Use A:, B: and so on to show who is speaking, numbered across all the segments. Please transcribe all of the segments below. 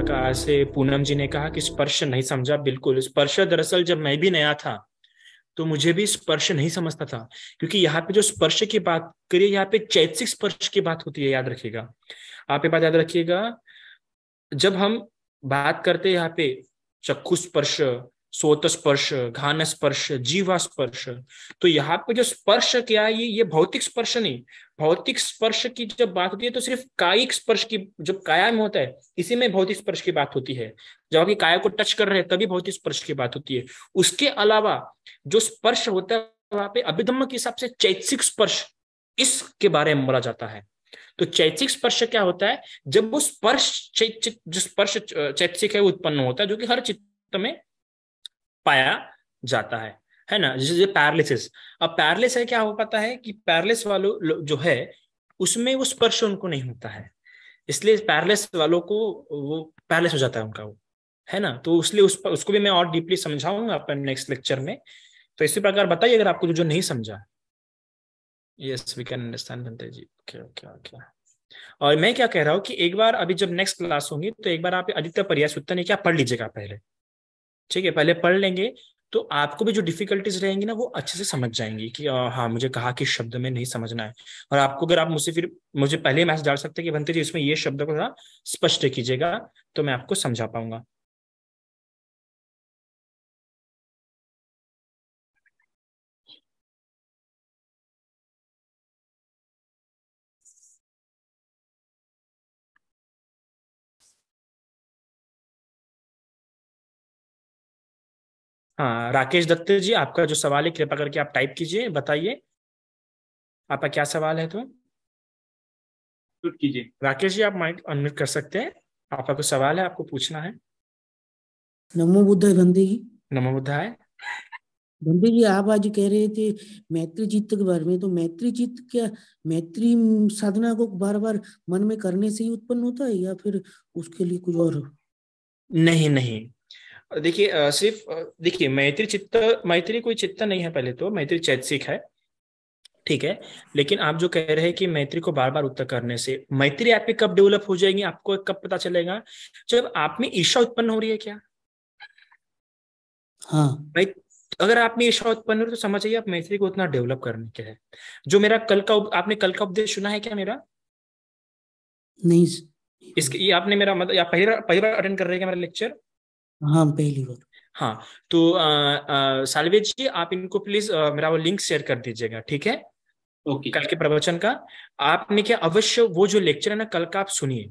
A: प्रकार से पूनम जी ने कहा कि स्पर्श नहीं समझा बिल्कुल स्पर्श दरअसल जब मैं भी नया था तो मुझे भी स्पर्श नहीं समझता था क्योंकि यहाँ पे जो स्पर्श की बात करिए यहाँ पे चैतसिक स्पर्श की बात होती है याद रखिएगा आप ये बात याद रखिएगा जब हम बात करते हैं यहाँ पे चक्षु स्पर्श सोत स्पर्श घान स्पर्श जीवा स्पर्श तो यहाँ पे जो स्पर्श क्या है ये ये भौतिक स्पर्श नहीं भौतिक स्पर्श की जब बात होती है तो सिर्फ कायिक स्पर्श की जब काया में होता है इसी में भौतिक स्पर्श की बात होती है जब आपकी काया को टच कर रहे हैं तभी भौतिक स्पर्श की बात होती है उसके अलावा जो स्पर्श होता है वहां पे अभिधम के हिसाब से चैतसिक स्पर्श इसके बारे में बोला जाता है तो चैतसिक स्पर्श क्या होता है जब वो स्पर्श जो स्पर्श चैतसिक है उत्पन्न होता है जो कि हर चित्त में पाया जाता है है ना जैसे पैरलिसिस अब पैरलिस है क्या हो पाता है कि पैरलिस वालों जो है उसमें वो स्पर्श उनको नहीं होता है इसलिए पैरलिस वालों को वो पैरलिस हो जाता है उनका वो है ना तो इसलिए उस पर उसको भी मैं और डीपली समझाऊंगा अपन नेक्स्ट लेक्चर में तो इसी प्रकार बताइए अगर आपको जो नहीं समझा यस वी कैन अंडरस्टैंड बनते जी
B: ओके ओके ओके
A: और मैं क्या कह रहा हूँ कि एक बार अभी जब नेक्स्ट क्लास होंगी तो एक बार आप आदित्य प्रयास उत्तर ने क्या पढ़ लीजिएगा पहले ठीक है पहले पढ़ लेंगे तो आपको भी जो डिफिकल्टीज रहेंगी ना वो अच्छे से समझ जाएंगी कि आ, हाँ मुझे कहा कि शब्द में नहीं समझना है और आपको अगर आप मुझसे फिर मुझे पहले मैसेज डाल सकते हैं कि भंते जी इसमें ये शब्द को थोड़ा स्पष्ट
C: कीजिएगा तो मैं आपको समझा पाऊंगा हाँ राकेश दत्त जी आपका जो सवाल है कृपा करके आप टाइप कीजिए बताइए आपका
A: क्या सवाल है तो कीजिए राकेश जी आप माइक अनम्यूट कर सकते हैं आपका कोई सवाल है आपको पूछना है
D: नमो बुद्ध बंदी जी नमो है बंदी जी आप आज कह रहे थे मैत्री चित्त के बारे में तो मैत्री चित्त क्या मैत्री साधना को बार बार मन में करने से ही उत्पन्न होता है या फिर
A: उसके लिए कुछ और नहीं नहीं देखिए सिर्फ देखिए मैत्री चित्त मैत्री कोई चित्त नहीं है पहले तो मैत्री चैतसिक है ठीक है लेकिन आप जो कह रहे हैं कि मैत्री को बार बार उत्तर करने से मैत्री आपकी कब डेवलप हो जाएगी आपको कब पता चलेगा जब आप में ईर्षा उत्पन्न हो रही है क्या हाँ अगर आप में ईर्षा उत्पन्न हो रही तो समझ आइए आप मैत्री को उतना डेवलप करने के है जो मेरा कल का आपने कल का उपदेश सुना है क्या मेरा नहीं इसके ये आपने मेरा मतलब पहली बार अटेंड कर रहे हैं मेरा लेक्चर
D: हाँ पहली बार
A: हाँ तो सालवेज जी आप इनको प्लीज मेरा वो लिंक शेयर कर दीजिएगा ठीक है ओके okay. कल के प्रवचन का आपने क्या अवश्य वो जो लेक्चर है ना कल का आप सुनिए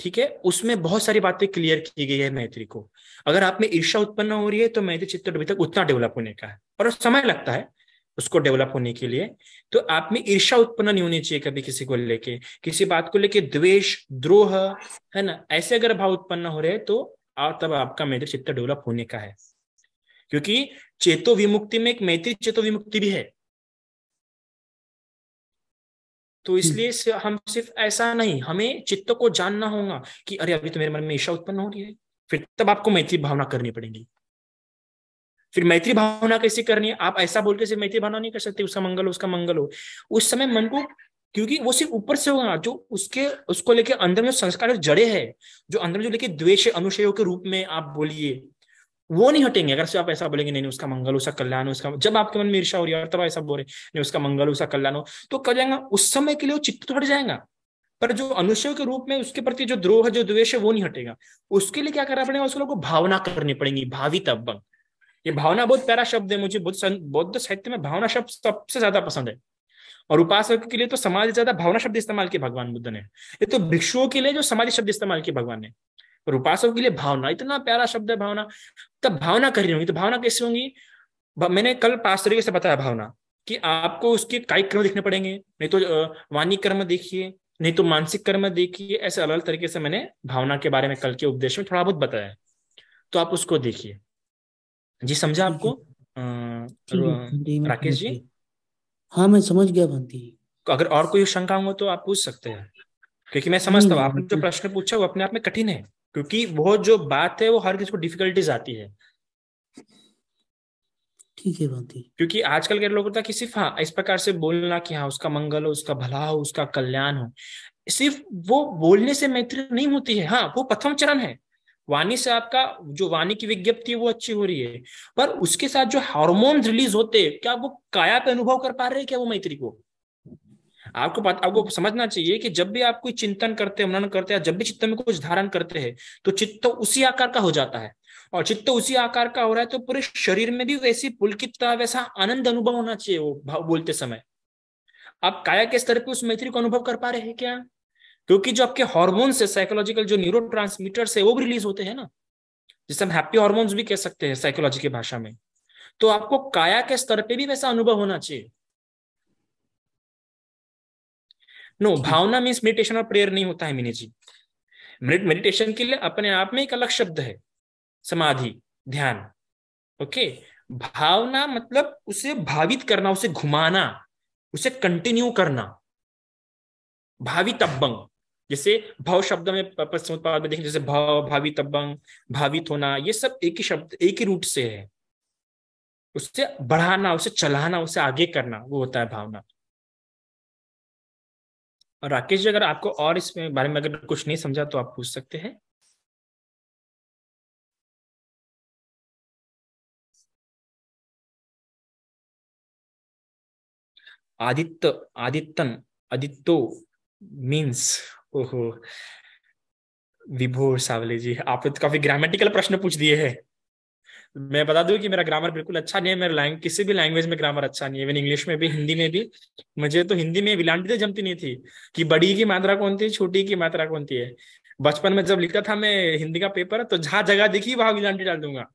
A: ठीक है उसमें बहुत सारी बातें क्लियर की गई है मैत्री को अगर आप में ईर्षा उत्पन्न हो रही है तो मैत्री चित्र अभी तक उतना डेवलप होने का है और समय लगता है उसको डेवलप होने के लिए तो आप में ईर्षा उत्पन्न नहीं होनी चाहिए कभी किसी को लेके किसी बात को लेके द्वेष द्रोह है ना ऐसे अगर भाव उत्पन्न हो रहे हैं तो और तब आपका मैत्री चित्त डेवलप होने का है क्योंकि चेतो विमुक्ति में एक मैत्री चेतो विमुक्ति भी है तो हम्म। इसलिए हम सिर्फ ऐसा नहीं हमें चित्त को जानना होगा कि अरे अभी तो मेरे मन में ईशा उत्पन्न हो रही है फिर तब आपको मैत्री भावना करनी पड़ेगी फिर मैत्री भावना कैसे करनी है आप ऐसा बोल के सिर्फ मैत्री भावना नहीं कर सकते उसका मंगल हो उसका मंगल हो उस समय मन को क्योंकि वो सिर्फ ऊपर से होगा जो उसके उसको लेके अंदर में संस्कार जड़े हैं जो अंदर में जो लेके द्वेष अनुशयों के रूप में आप बोलिए वो नहीं हटेंगे अगर से आप ऐसा बोलेंगे नहीं नहीं उसका मंगल उसका कल्याण उसका जब आपके मन में ईर्षा हो रही है तब ऐसा बोल रहे नहीं उसका मंगल उसका कल्याण हो तो कर जाएगा उस समय के लिए वो चित्त तो हट जाएगा पर जो अनुशय के रूप में उसके प्रति जो द्रोह जो द्वेष है वो नहीं हटेगा उसके लिए क्या करना पड़ेगा उसके लोग को भावना करनी पड़ेगी भावित तब ये भावना बहुत प्यारा शब्द है मुझे बुद्ध बौद्ध साहित्य में भावना शब्द सबसे ज्यादा पसंद है और उपासक के लिए तो समाज ज्यादा भावना शब्द इस्तेमाल किया भगवान बुद्ध ने ये तो भिक्षुओं के लिए जो समाज शब्द इस्तेमाल किया भगवान ने और उपासक के लिए भावना इतना प्यारा शब्द है भावना तब भावना कर रही होंगी तो भावना कैसे होंगी मैंने कल पास तरीके से बताया भावना कि आपको उसके कायिक कर्म देखने पड़ेंगे नहीं तो वाणी कर्म देखिए नहीं तो मानसिक कर्म देखिए ऐसे अलग अलग तरीके से मैंने भावना के बारे में कल के उपदेश में थोड़ा बहुत बताया तो आप उसको देखिए जी समझा आपको राकेश जी
D: हाँ मैं समझ गया भंती
A: अगर और कोई शंका हो तो आप पूछ सकते हैं क्योंकि मैं समझता हूँ आपने जो प्रश्न पूछा वो अपने आप में कठिन है क्योंकि वो जो बात है वो हर किसी को डिफिकल्टीज आती है
E: ठीक है भांति
A: क्योंकि आजकल के लोग होता है कि सिर्फ हाँ इस प्रकार से बोलना कि हाँ उसका मंगल हो उसका भला हो उसका कल्याण हो सिर्फ वो बोलने से मैत्री नहीं होती है हाँ वो प्रथम चरण है वाणी से आपका जो वाणी की विज्ञप्ति वो अच्छी हो रही है पर उसके साथ जो हार्मोन रिलीज होते क्या वो काया पे अनुभव कर पा रहे हैं क्या वो मैत्री को आपको बात आपको समझना चाहिए कि जब भी आप कोई चिंतन करते हैं मनन करते हैं जब भी चित्त में कुछ धारण करते हैं तो चित्त उसी आकार का हो जाता है और चित्त उसी आकार का हो रहा है तो पूरे शरीर में भी वैसी पुलकितता वैसा आनंद अनुभव होना चाहिए वो बोलते समय आप काया के स्तर पर उस मैत्री को अनुभव कर पा रहे हैं क्या क्योंकि जो आपके हॉर्मोन्स है साइकोलॉजिकल जो न्यूरो है वो भी रिलीज होते हैं ना जिसे हम हैप्पी हार्मोन्स भी कह सकते हैं साइकोलॉजी की भाषा में तो आपको काया के स्तर पे भी वैसा अनुभव होना चाहिए नो no, भावना मीन्स मेडिटेशन और प्रेयर नहीं होता है मीनी जी मेडिटेशन के लिए अपने आप में एक अलग शब्द है समाधि ध्यान ओके भावना मतलब उसे भावित करना उसे घुमाना उसे कंटिन्यू करना भावित अब्बंग जैसे भाव शब्द में पश्चिमोत्पाद में देखें जैसे भाव भावी तबंग भावित होना ये सब एक ही शब्द एक ही रूट से है उससे बढ़ाना उसे चलाना उसे आगे करना वो होता है भावना
C: और राकेश जी अगर आपको और इसमें बारे में अगर कुछ नहीं समझा तो आप पूछ सकते हैं आदित्य आदित्यन आदित्यो मीन्स ओहो विभोर
A: सावले जी आपने तो काफी ग्रामेटिकल प्रश्न पूछ दिए हैं मैं बता दूं कि मेरा ग्रामर बिल्कुल अच्छा नहीं है मेरा लैंग किसी भी लैंग्वेज में ग्रामर अच्छा नहीं है इवन इंग्लिश में भी हिंदी में भी मुझे तो हिंदी में विलांटी तो जमती नहीं थी कि बड़ी की मात्रा कौन थी छोटी की मात्रा कौन थी है बचपन में जब लिखा था मैं हिंदी का पेपर तो जहां जगह दिखी वहां विलांटी डाल दूंगा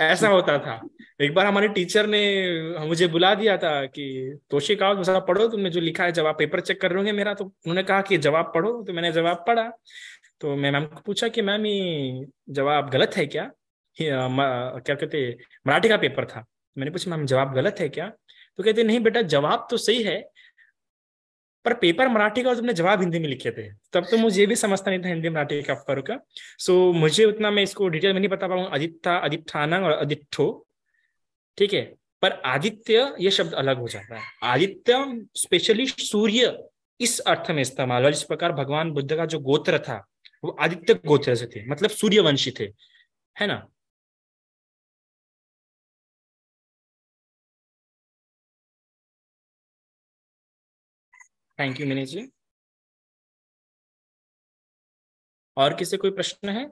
A: ऐसा होता था एक बार हमारे टीचर ने मुझे बुला दिया था कि तोशी काओ तो साहब पढ़ो तुमने जो लिखा है जवाब पेपर चेक कर रहे मेरा तो उन्होंने कहा कि जवाब पढ़ो तो मैंने जवाब पढ़ा तो मैं मैम को पूछा कि मैम ये जवाब गलत है क्या क्या कहते मराठी का पेपर था मैंने पूछा मैम जवाब गलत है क्या तो कहते नहीं बेटा जवाब तो सही है पर पेपर मराठी का तुमने जवाब हिंदी में लिखे थे तब तो मुझे भी समझता नहीं था हिंदी मराठी का फर्क का सो मुझे उतना मैं इसको डिटेल में नहीं बता पाऊँ अदित था और आदित्यो ठीक है पर आदित्य ये शब्द अलग हो जाता है आदित्य स्पेशली सूर्य इस अर्थ में इस्तेमाल और इस प्रकार भगवान बुद्ध का जो गोत्र था वो आदित्य
C: गोत्र से थे मतलब सूर्यवंशी थे है ना थैंक यू मिनी जी और किसी कोई प्रश्न है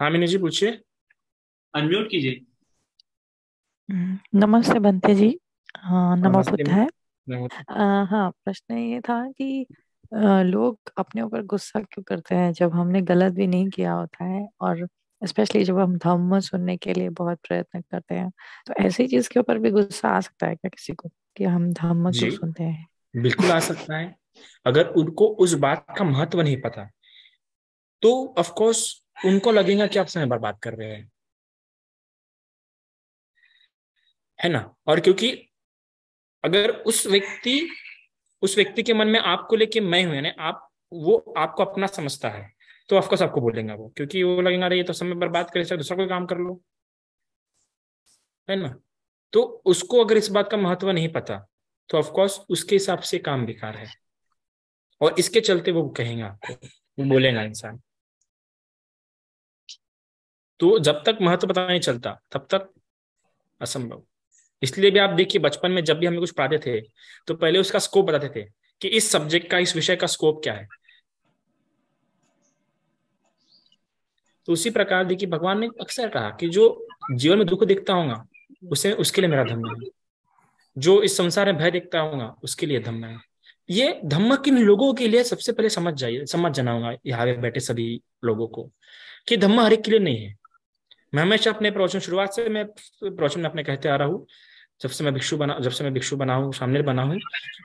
C: हाँ मिनी जी पूछिए अनम्यूट कीजिए
B: हम्म, नमस्ते बंते जी हाँ नमस्ते है हाँ प्रश्न ये था कि आ, लोग अपने ऊपर गुस्सा क्यों करते हैं जब हमने गलत भी नहीं किया होता है और स्पेशली जब हम धम्म सुनने के लिए बहुत प्रयत्न करते हैं तो ऐसी चीज के ऊपर भी गुस्सा आ सकता है क्या किसी को कि हम धम्म क्यों सुनते हैं
A: बिल्कुल आ सकता है अगर उनको उस बात का महत्व नहीं पता
C: तो ऑफ कोर्स उनको लगेगा कि आप समय बर्बाद कर रहे हैं है ना और क्योंकि अगर उस व्यक्ति
A: उस व्यक्ति के मन में आपको लेके मैं हूं यानी आप वो आपको अपना समझता है तो ऑफकोर्स आपको बोलेंगे वो क्योंकि वो लगेगा अरे ये तो समय पर बात करे चाहे दूसरा कोई काम कर लो है ना तो उसको अगर इस बात का महत्व नहीं पता तो ऑफकोर्स उसके हिसाब से काम बेकार है और इसके चलते वो कहेंगे आपको वो बोलेगा इंसान तो जब तक महत्व पता नहीं चलता तब तक असंभव इसलिए भी आप देखिए बचपन में जब भी हमें कुछ पढ़ाते थे तो पहले उसका स्कोप बताते थे कि इस सब्जेक्ट का इस विषय का स्कोप क्या है तो उसी प्रकार देखिए भगवान ने अक्सर कहा कि जो जीवन में दुख देखता होगा उसे उसके लिए मेरा धम्म है जो इस संसार में भय देखता होगा उसके लिए धम्म है ये धम्म किन लोगों के लिए सबसे पहले समझ जाइए समझ जाना होगा यहाँ बैठे सभी लोगों को कि धम्म हर एक के लिए नहीं है मैं हमेशा अपने प्रवचन शुरुआत से मैं प्रवचन में अपने कहते आ रहा हूँ जब से मैं भिक्षु बना जब से मैं भिक्षु बना हूँ सामने बना हूँ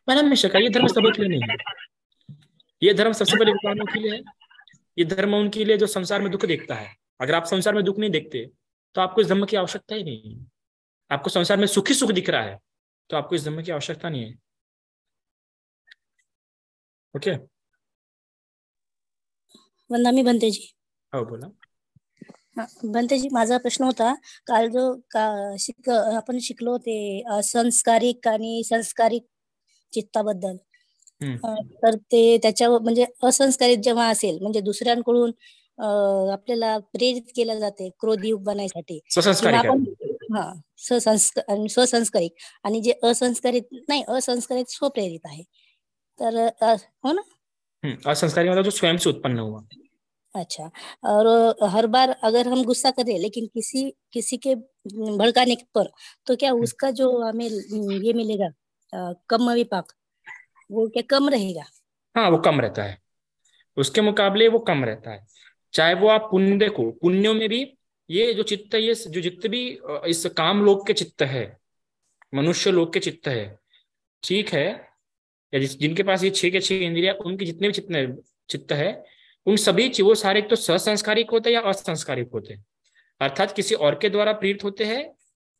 A: मैंने हमेशा कहा धर्म सभी के लिए नहीं है ये धर्म सबसे पहले विद्वानों के लिए है ये धर्म उनके लिए जो संसार में दुख देखता है अगर आप संसार में दुख नहीं देखते तो आपको इस धर्म की आवश्यकता ही नहीं
C: आपको संसार में सुखी सुख दिख रहा है तो आपको इस धर्म की आवश्यकता नहीं है ओके
F: वंदामी बनते जी हाँ बोला हाँ, बनते जी माझा प्रश्न होता काल जो का शिक आपण शिकलो ते संस्कारिक आणि संस्कारिक चित्ताबद्दल हम्म. तर ते त्याच्यावर म्हणजे असंस्कारित जेव्हा असेल म्हणजे दुसऱ्यांकडून आपल्याला प्रेरित केलं जाते क्रोधी बनायसाठी आपण हा ससंस्कार स्वसंस्कारित आणि जे असंस्कारित नाही असंस्कारित स्वप्रेरित आहे तर हो
A: ना जो स्वयं से उत्पन्न हुआ
F: अच्छा और हर बार अगर हम गुस्सा करें लेकिन किसी किसी के भड़काने पर तो क्या हम्म. उसका जो हमें ये मिलेगा कम विपाक वो क्या कम रहेगा
A: हाँ वो कम रहता है उसके मुकाबले वो कम रहता है चाहे वो आप पुण्य देखो पुण्यों में भी ये जो चित्त ये जो जितने भी इस काम लोग के चित्त है मनुष्य लोग के चित्त है ठीक है या जिनके पास ये छह के छह इंद्रिया उनके जितने भी चित्त चित्त है उन सभी वो सारे तो ससंस्कारिक होते हैं या असंस्कारिक होते हैं अर्थात किसी और के द्वारा प्रेरित होते हैं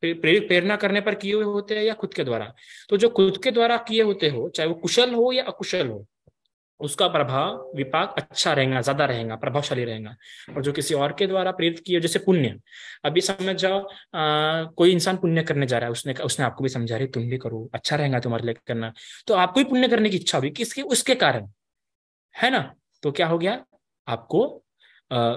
A: प्रेरित प्रेरणा करने पर किए हुए होते हैं या खुद के द्वारा तो जो खुद के द्वारा किए होते हो चाहे वो कुशल हो या अकुशल हो उसका प्रभाव विपाक अच्छा रहेगा ज्यादा रहेगा प्रभावशाली रहेगा और जो किसी और के द्वारा प्रेरित किए जैसे पुण्य अभी समझ जाओ आ, कोई इंसान पुण्य करने जा रहा है उसने उसने आपको भी समझा रही तुम भी करो अच्छा रहेगा तुम्हारे लिए करना तो आपको भी पुण्य करने की इच्छा होगी किसके उसके कारण है ना तो क्या हो गया आपको अः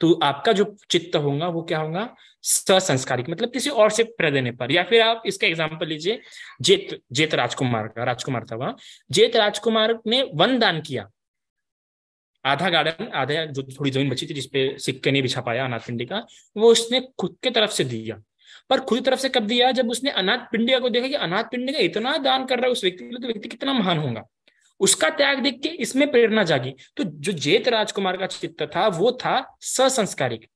A: तो आपका जो चित्त होगा वो क्या होगा ससंस्कारिक मतलब किसी और से प्रेरणा देने पर या फिर आप इसका एग्जाम्पल लीजिए जेत जेत राजकुमार का राजकुमार था वहां जेत राजकुमार ने वन दान किया आधा गार्डन आधा जो थोड़ी जमीन बची थी जिसपे सिक्के नहीं बिछा पाया अनाथ पिंडी का वो उसने खुद के तरफ से दिया पर खुद तरफ से कब दिया जब उसने अनाथ पिंडिया को देखा कि अनाथ का इतना दान कर रहा है उस व्यक्ति के लिए तो व्यक्ति कितना महान होगा उसका त्याग देख के इसमें प्रेरणा जागी तो जो जेत राजकुमार का चित्र था वो था ससंस्कारिक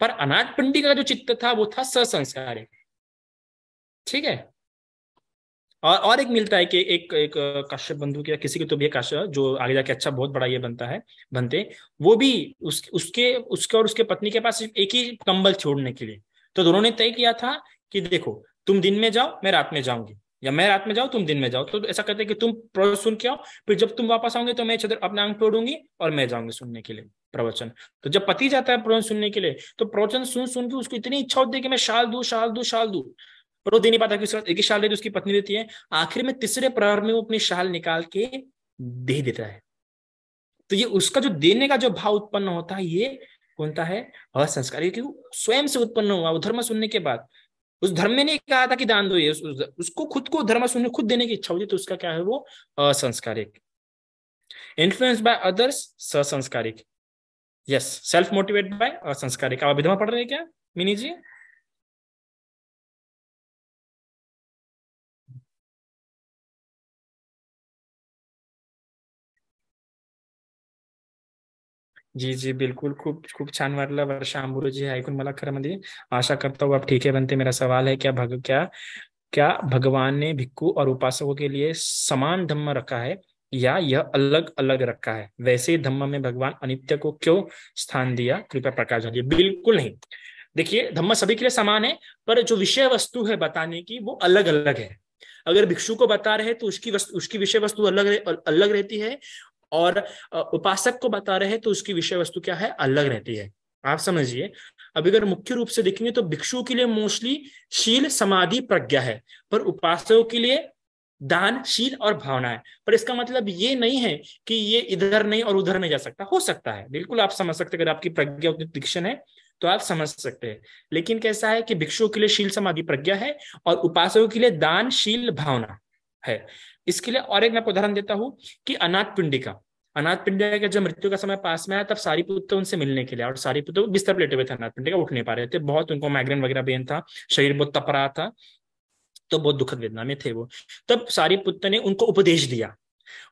A: पर अनाथ पिंडी का जो चित्त था वो था ससंस्कार ठीक है और और एक मिलता है कि एक एक काश्यप बंधु या किसी के तो भी काश्यप जो आगे जाके अच्छा बहुत बड़ा ये बनता है बनते वो भी उस, उसके उसके और उसके पत्नी के पास एक ही कंबल छोड़ने के लिए तो दोनों ने तय किया था कि देखो तुम दिन में जाओ मैं रात में जाऊंगी या मैं रात में जाऊँ तुम दिन में जाओ तो ऐसा करते कि तुम प्रवचन सुन के आओ फिर जब तुम वापस आओगे तो मैं छत्र अपने अंग तोड़ूंगी और मैं जाऊंगी सुनने के लिए प्रवचन तो जब पति जाता है प्रवचन सुनने के लिए तो प्रवचन सुन सुन के उसको इतनी इच्छा होती है कि मैं शाल दू शाल दू शाल दू पर वो दे नहीं पाता कि एक ही शाल देती उसकी पत्नी देती है आखिर में तीसरे प्रहर में वो अपनी शाल निकाल के दे देता है तो ये उसका जो देने का जो भाव उत्पन्न होता है ये कौनता है असंस्कार क्योंकि स्वयं से उत्पन्न हुआ वो धर्म सुनने के बाद उस धर्म में नहीं कहा था कि दान दो ये उस, उस, उसको खुद को धर्म सुनने खुद देने की इच्छा होती तो उसका क्या है वो असंस्कारिक इन्फ्लुएंस बाय अदर्स ससंस्कारिक
C: यस सेल्फ मोटिवेट बाय असंस्कारिक आप तो विधवा पढ़ रहे हैं क्या मिनी जी जी जी बिल्कुल खूप खूप छान वाटलं वर्षा अंबुरोजी ऐकून मला खरं म्हणजे आशा करता हूँ आप ठीक है बनते मेरा
A: सवाल है क्या भग क्या क्या भगवान ने भिक्खु और उपासकों के लिए समान धम्म रखा है या यह अलग अलग रखा है वैसे धम्म में भगवान अनित्य को क्यों स्थान दिया कृपया प्रकाश जी बिल्कुल नहीं देखिए धम्म सभी के लिए समान है पर जो विषय वस्तु है बताने की वो अलग अलग है अगर भिक्षु को बता रहे तो उसकी वस्तु उसकी विषय वस्तु अलग अलग रहती है और उपासक को बता रहे हैं तो उसकी विषय वस्तु क्या है अलग रहती है आप समझिए अब अगर मुख्य रूप से देखेंगे तो भिक्षु के लिए मोस्टली शील समाधि प्रज्ञा है पर उपासकों के लिए दान शील और भावना है पर इसका मतलब ये नहीं है कि ये इधर नहीं और उधर नहीं जा सकता हो सकता है बिल्कुल आप समझ सकते अगर आपकी प्रज्ञा उतनी है तो आप समझ सकते हैं लेकिन कैसा है कि भिक्षुओं के लिए शील समाधि प्रज्ञा है और उपासकों के लिए दान शील भावना है इसके लिए और एक मैं उदाहरण देता हूं कि अनाथ पिंडिका अनाथ पिंडिया के जब मृत्यु का समय पास में आया तब सारी पुत्र उनसे मिलने के लिए और सारी पुत्र बिस्तर लेटे हुए थे अनाथ पिंडिका उठ नहीं पा रहे थे बहुत उनको माइग्रेन वगैरह बेन था शरीर बहुत तप रहा था तो बहुत दुखद वेदना में थे वो तब सारी पुत्र ने उनको उपदेश दिया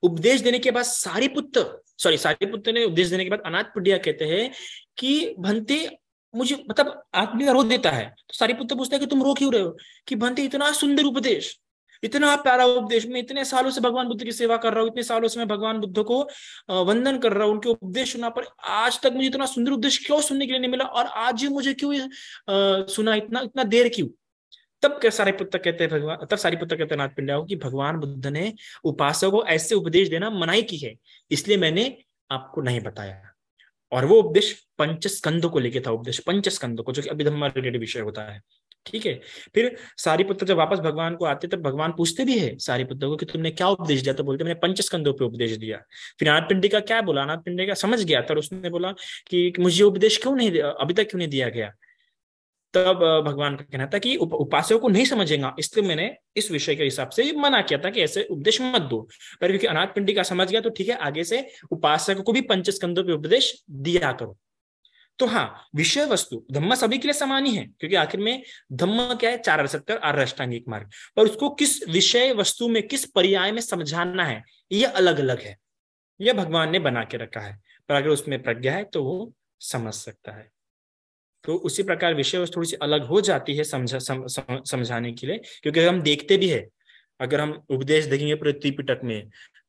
A: उपदेश देने के बाद सारी पुत्र सॉरी सारी पुत्र ने उपदेश देने के बाद अनाथ पिंडिया कहते हैं कि भंते मुझे मतलब आदमी रो देता है तो सारी पुत्र पूछता है कि तुम रो क्यों रहे हो कि भंते इतना सुंदर उपदेश इतना प्यारा उपदेश में इतने सालों से भगवान बुद्ध की सेवा कर रहा हूँ इतने सालों से मैं भगवान बुद्ध को वंदन कर रहा हूँ उनके उपदेश सुना पर आज तक मुझे इतना सुंदर उपदेश क्यों सुनने के लिए नहीं मिला और आज ही मुझे क्यों सुना इतना इतना देर क्यों तब क्या सारे पुत्र कहते हैं भगवान तब सारी पुत्र कहते हैं नाथ पिंडाओ कि भगवान बुद्ध ने उपासक को ऐसे उपदेश देना मनाई की है इसलिए मैंने आपको नहीं बताया और वो उपदेश पंचस्कंद को लेके था उपदेश पंचस्कंद को जो कि अभिधम्मा रिलेटेड विषय होता है ठीक है फिर सारी पुत्र जब वापस भगवान को आते तब भगवान पूछते भी है सारी पुत्र को कि तुमने क्या उपदेश दिया तो बोलते मैंने पंचस्कंदों पे उपदेश दिया फिर अनाथ पिंडी का क्या बोला अनाथ पिंडी का समझ गया था उसने बोला कि मुझे उपदेश क्यों नहीं अभी तक क्यों नहीं दिया गया तब भगवान का कहना था कि उप, उपासकों को नहीं समझेगा इसलिए मैंने इस विषय के हिसाब से मना किया था कि ऐसे उपदेश मत दो पर क्योंकि अनाथ पिंडी का समझ गया तो ठीक है आगे से उपासक को भी पंचस्कंदों पर उपदेश दिया करो तो हाँ विषय वस्तु धम्म सभी के लिए समान ही है क्योंकि आखिर में धम्म क्या है चार सत्तर अष्टांगिक मार्ग पर उसको किस विषय वस्तु में किस पर्याय में समझाना है यह अलग अलग है यह भगवान ने बना के रखा है पर अगर उसमें प्रज्ञा है तो वो समझ सकता है तो उसी प्रकार विषय वस्तु थोड़ी सी अलग हो जाती है समझा सम, सम, समझाने के लिए क्योंकि हम देखते भी है अगर हम उपदेश देखेंगे पृथ्वी पिटक में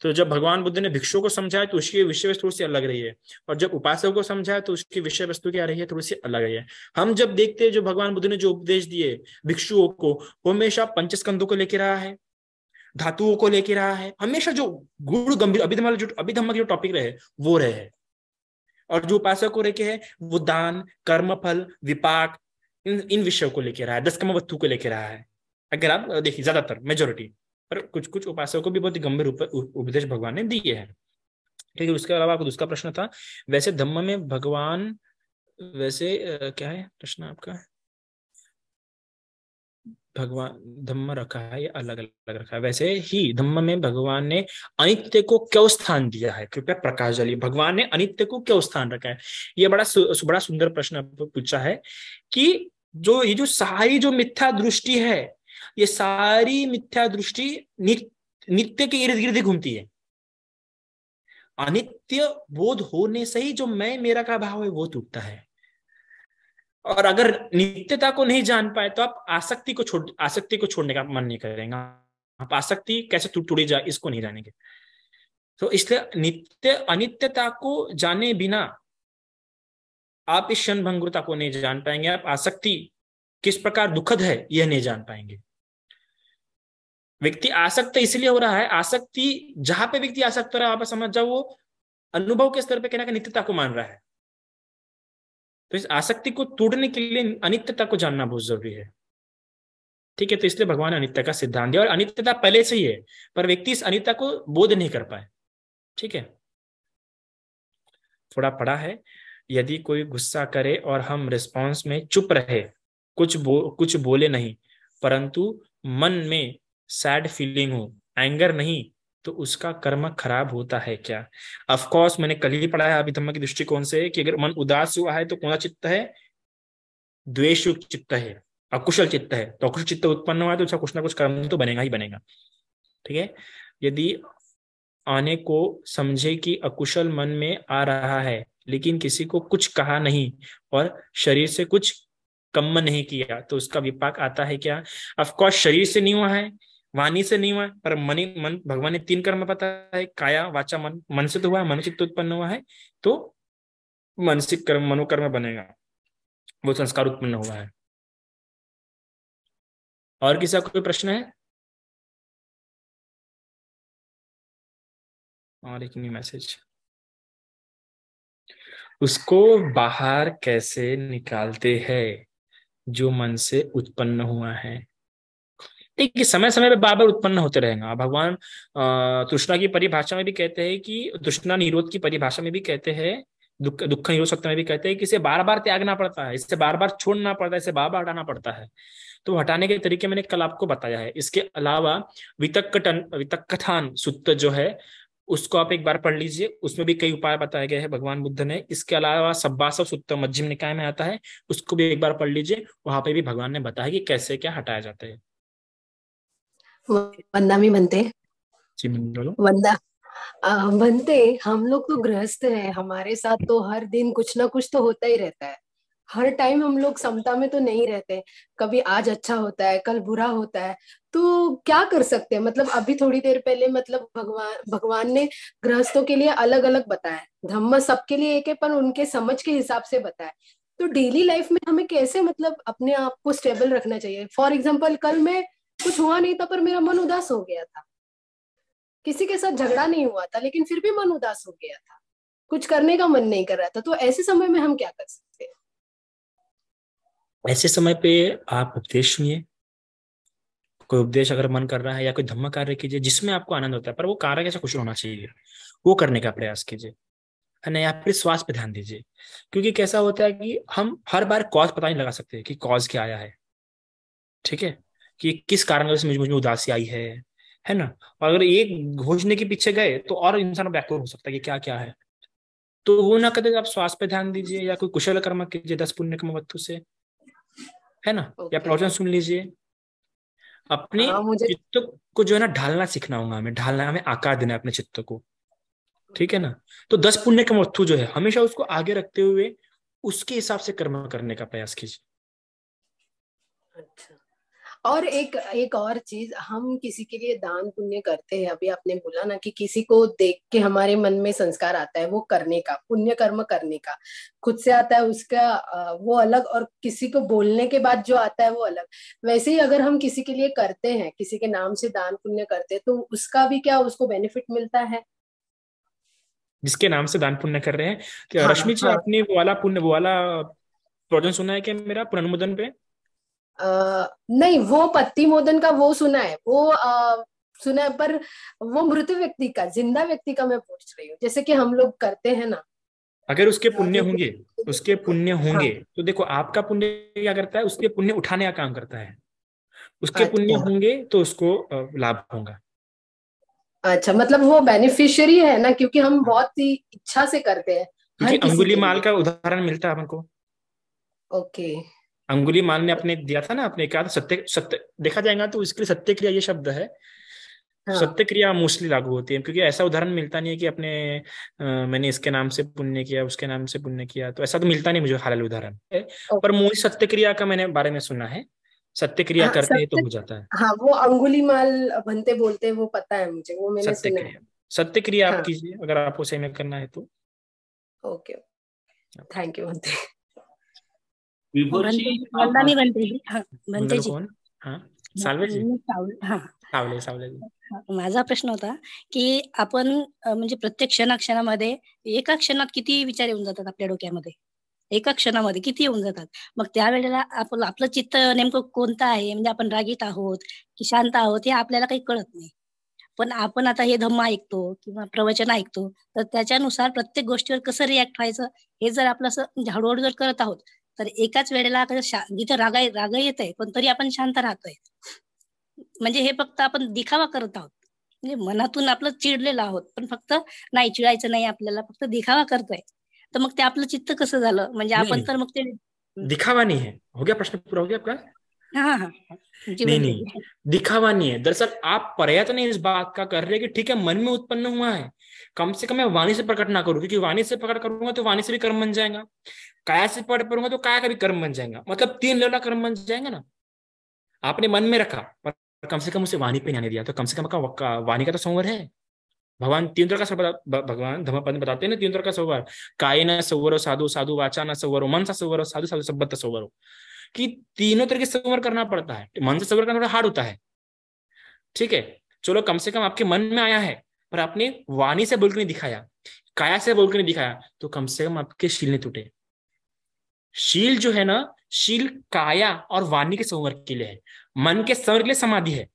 A: तो जब भगवान बुद्ध ने भिक्षु को समझाया तो उसकी विषय वस्तु थोड़ी सी अलग रही है और जब उपासक को समझाया तो उसकी विषय वस्तु क्या रही है थोड़ी सी अलग रही है हम जब देखते हैं जो भगवान बुद्ध ने जो उपदेश दिए भिक्षुओं को वो हमेशा पंचस्कंधों को लेकर रहा है धातुओं को लेकर रहा है हमेशा जो गुण गंभीर अभिधम जो अभिधम जो टॉपिक रहे वो रहे और जो उपासक को लेके है वो दान कर्म फल विपाक इन इन विषयों को लेकर रहा है दस कम वस्तु को लेकर रहा है अगर आप देखिए ज्यादातर मेजोरिटी पर कुछ कुछ उपासकों को भी बहुत गंभीर उपदेश भगवान ने दिए हैं ठीक है उसके अलावा आपको दूसरा प्रश्न था वैसे धम्म में भगवान वैसे क्या है प्रश्न आपका भगवान धम्म रखा है या अलग अलग रखा है वैसे ही धम्म में भगवान ने अनित्य को क्यों स्थान दिया है कृपया प्रकाश जलिए भगवान ने अनित्य को क्यों स्थान रखा है यह बड़ा सु, बड़ा सुंदर प्रश्न आपको पूछा है कि जो ये जो सहाय जो मिथ्या दृष्टि है ये सारी मिथ्या दृष्टि नित्य के इर्द गिर्द घूमती है अनित्य बोध होने से ही जो मैं मेरा का भाव है वो टूटता है और अगर नित्यता को नहीं जान पाए तो आप आसक्ति को छोड़ आसक्ति को छोड़ने का मन नहीं करेंगे आप आसक्ति कैसे टूटी जाए इसको नहीं जानेंगे तो इसलिए नित्य अनित्यता को जाने बिना आप इस क्षण भंगुरता को नहीं जान पाएंगे आप आसक्ति किस प्रकार दुखद है यह नहीं जान पाएंगे व्यक्ति आसक्त इसलिए हो रहा है आसक्ति जहां पे व्यक्ति आसक्त हो रहा है वहां पर समझ जाओ वो अनुभव के स्तर पे कहना कि नित्यता को मान रहा है तो इस आसक्ति को तोड़ने के लिए अनित्यता को जानना बहुत जरूरी है ठीक है तो इसलिए भगवान अनित का सिद्धांत दिया और अनित्यता पहले से ही है पर व्यक्ति इस अनित्य को बोध नहीं कर पाए ठीक है थोड़ा पड़ा है यदि कोई गुस्सा करे और हम रिस्पॉन्स में चुप रहे कुछ बो, कुछ बोले नहीं परंतु मन में सैड फीलिंग हो एंगर नहीं तो उसका कर्म खराब होता है क्या अफकोर्स मैंने कल ही पढ़ा है अभिधम्म के दृष्टिकोण से कि अगर मन उदास हुआ है तो कौन सा चित्त है द्वेश चित्त है अकुशल चित्त है तो अकुशल चित्त उत्पन्न हुआ है तो उसका कुछ ना कुछ कर्म तो बनेगा ही बनेगा ठीक है यदि आने को समझे कि अकुशल मन में आ रहा है लेकिन किसी को कुछ कहा नहीं और शरीर से कुछ कम नहीं किया तो उसका विपाक आता है क्या अफकोर्स शरीर से नहीं हुआ है वाणी से नहीं हुआ है पर मनी मन भगवान ने तीन कर्म पता है काया वाचा मन मन से तो हुआ है मन तो उत्पन्न हुआ है तो मानसिक
C: कर्म मनोकर्म बनेगा वो संस्कार उत्पन्न हुआ है और किसी का कोई प्रश्न है और एक न्यू मैसेज उसको
A: बाहर कैसे निकालते हैं जो मन से उत्पन्न हुआ है एक समय समय पर बार बार उत्पन्न होते रहेगा हाँ, भगवान तृष्णा की परिभाषा में भी कहते हैं कि तृष्णा निरोध की परिभाषा में भी कहते हैं दुख दुख निरोध सकते में भी कहते हैं कि इसे बार बार त्यागना पड़ता है इसे बार बार छोड़ना पड़ता है इसे बार बार हटाना पड़ता है तो हटाने के तरीके मैंने कल आपको बताया है इसके अलावा वितक्कटन वितक्कथान सूत्र जो है उसको आप एक बार पढ़ लीजिए उसमें भी कई उपाय बताए गए हैं भगवान बुद्ध ने इसके अलावा सब्बासव सूत्र मध्यम निकाय में आता है उसको भी एक बार पढ़ लीजिए वहां पे भी भगवान ने बताया कि कैसे क्या हटाया जाता है
G: वंदा में बनते जी बोलो वंदा बनते हम लोग तो गृहस्थ हैं हमारे साथ तो हर दिन कुछ ना कुछ तो होता ही रहता है हर टाइम हम लोग समता में तो नहीं रहते कभी आज अच्छा होता है कल बुरा होता है तो क्या कर सकते हैं मतलब अभी थोड़ी देर पहले मतलब भगवान भगवान ने गृहस्थों के लिए अलग अलग बताया धम्म सबके लिए एक है पर उनके समझ के हिसाब से बताया तो डेली लाइफ में हमें कैसे मतलब अपने आप को स्टेबल रखना चाहिए फॉर एग्जाम्पल कल मैं कुछ हुआ नहीं था पर मेरा मन उदास हो गया था किसी के साथ झगड़ा नहीं हुआ था लेकिन फिर भी मन उदास हो गया था कुछ करने का मन नहीं कर रहा था तो ऐसे समय में हम क्या कर सकते हैं
A: ऐसे समय पे आप उपदेश सुनिए कोई उपदेश अगर मन कर रहा है या कोई धम्म कार्य कीजिए जिसमें आपको आनंद होता है पर वो कार्य कैसा खुश होना चाहिए वो करने का प्रयास कीजिए है ना या फिर स्वास्थ्य पे ध्यान दीजिए क्योंकि कैसा होता है कि हम हर बार कॉज पता नहीं लगा सकते कि कॉज क्या आया है ठीक है कि किस कारण मुझ मुझ में उदासी आई है है ना और अगर ये घोषणे के पीछे गए तो और इंसान बैकवर्ड हो सकता है कि क्या क्या है तो वो ना कहते आप स्वास्थ्य पे ध्यान दीजिए या कोई कुशल कर्म कीजिए दस पुण्य कर्म वत्तु से है ना okay. या प्रवचन सुन लीजिए अपने हाँ, चित्त को जो है ना ढालना सीखना होगा हमें ढालना हमें आकार देना है अपने चित्त को ठीक है ना तो दस पुण्य कर्म वत्थु जो है हमेशा उसको आगे रखते हुए उसके हिसाब से कर्म करने का प्रयास कीजिए
G: अच्छा और एक एक और चीज हम किसी के लिए दान पुण्य करते हैं अभी आपने बोला ना कि किसी को देख के हमारे मन में संस्कार आता है वो करने का पुण्य कर्म करने का खुद से आता है उसका वो अलग और किसी को बोलने के बाद जो आता है वो अलग वैसे ही अगर हम किसी के लिए करते हैं किसी के नाम से दान पुण्य करते हैं तो उसका भी क्या उसको बेनिफिट मिलता है
A: जिसके नाम से दान पुण्य कर रहे हैं तो हाँ, रश्मि जी हाँ. आपने वो वाला पुण्य वो वाला सुना है क्या मेरा पुनर्मुदन पे
G: आ, नहीं वो पत्ती मोदन का वो सुना है वो आ, सुना है पर वो मृत व्यक्ति का जिंदा व्यक्ति का मैं पूछ रही हूँ जैसे कि हम लोग करते हैं ना
A: अगर उसके हाँ, पुण्य होंगे उसके पुण्य हाँ। होंगे हाँ। तो देखो आपका पुण्य क्या करता है उसके पुण्य उठाने का काम करता है उसके अच्छा। पुण्य होंगे तो उसको लाभ होगा
G: अच्छा मतलब वो बेनिफिशियरी है ना क्योंकि हम हाँ। बहुत ही इच्छा से करते
A: हैं अंगुली माल का उदाहरण मिलता है हमको ओके अंगुली मान ने अपने दिया था ना अपने कहा था सत्य सत्य देखा जाएगा तो इसके लिए सत्य क्रिया ये शब्द है हाँ। सत्य क्रिया मोस्टली लागू होती है क्योंकि ऐसा उदाहरण मिलता नहीं है कि अपने आ, मैंने इसके नाम से पुण्य किया उसके नाम से पुण्य किया तो ऐसा तो मिलता नहीं मुझे हालाल उदाहरण पर मोहित सत्य क्रिया का मैंने बारे में सुना है सत्य क्रिया हाँ, करते हैं तो हो जाता है
G: हाँ वो अंगुली माल बनते बोलते वो पता है मुझे वो मैंने सत्य क्रिया
A: सत्य क्रिया आप हाँ। कीजिए अगर आपको सही में करना है तो ओके थैंक यू माझा
F: प्रश्न होता की आपण म्हणजे प्रत्येक क्षणाक्षणामध्ये एका क्षणात किती विचार येऊन जातात आपल्या डोक्यामध्ये एका क्षणामध्ये किती येऊन जातात मग त्यावेळेला आपलं आपलं चित्त नेमकं कोणतं आहे म्हणजे आपण रागीत आहोत की शांत आहोत हे आपल्याला काही कळत नाही पण आपण आता हे धम्मा ऐकतो किंवा प्रवचन ऐकतो तर त्याच्यानुसार प्रत्येक गोष्टीवर कसं रिॲक्ट व्हायचं हे जर आपलं असं म्हणजे हळूहळू जर करत आहोत तर एकाच वेळेला रागा रागाय राग येत आहे पण तरी आपण शांत राहतोय म्हणजे हे फक्त आपण दिखावा करत आहोत म्हणजे मनातून आपलं चिडलेलं आहोत पण फक्त नाही चिडायचं नाही आपल्याला फक्त दिखावा करतोय तर मग ते आपलं चित्त कसं झालं म्हणजे आपण तर मग ते
A: दिखावा नाही आहे हो गया प्रश्न पूरा हो गया आपका
F: नहीं नहीं
A: दिखावा नहीं है दरअसल आप प्रयत्न इस बात का कर रहे कि ठीक है मन में उत्पन्न हुआ है कम से कम मैं वाणी से प्रकट ना करू क्योंकि वाणी से प्रकट करूंगा तो वाणी से भी कर्म बन जाएगा काया से पढ़ पढ़ूंगा तो काया का भी कर्म बन जाएगा मतलब तीन लेवल का कर्म बन जाएगा ना आपने मन में रखा पर कम से कम उसे वाणी पे नहीं दिया तो कम से कम का वाणी का तो सोवर है भगवान तीन तरह का सौवर भगवान धर्मपद में बताते हैं ना तीन तरह का सौवर काय न सौवरो साधु साधु वाचा न सौवरो मन सा सौवरो साधु साधु सब्बत सौवरो कि तीनों तरह के सौवर करना पड़ता है मन से सौवर करना थोड़ा हार्ड होता है ठीक है चलो कम से कम आपके मन में आया है पर आपने वाणी से बोलकर नहीं दिखाया काया से बोलकर नहीं दिखाया तो कम से कम आपके शील नहीं टूटे शील जो है ना शील काया और वाणी के संवर्ग के लिए है मन के संवर्ग के लिए समाधि है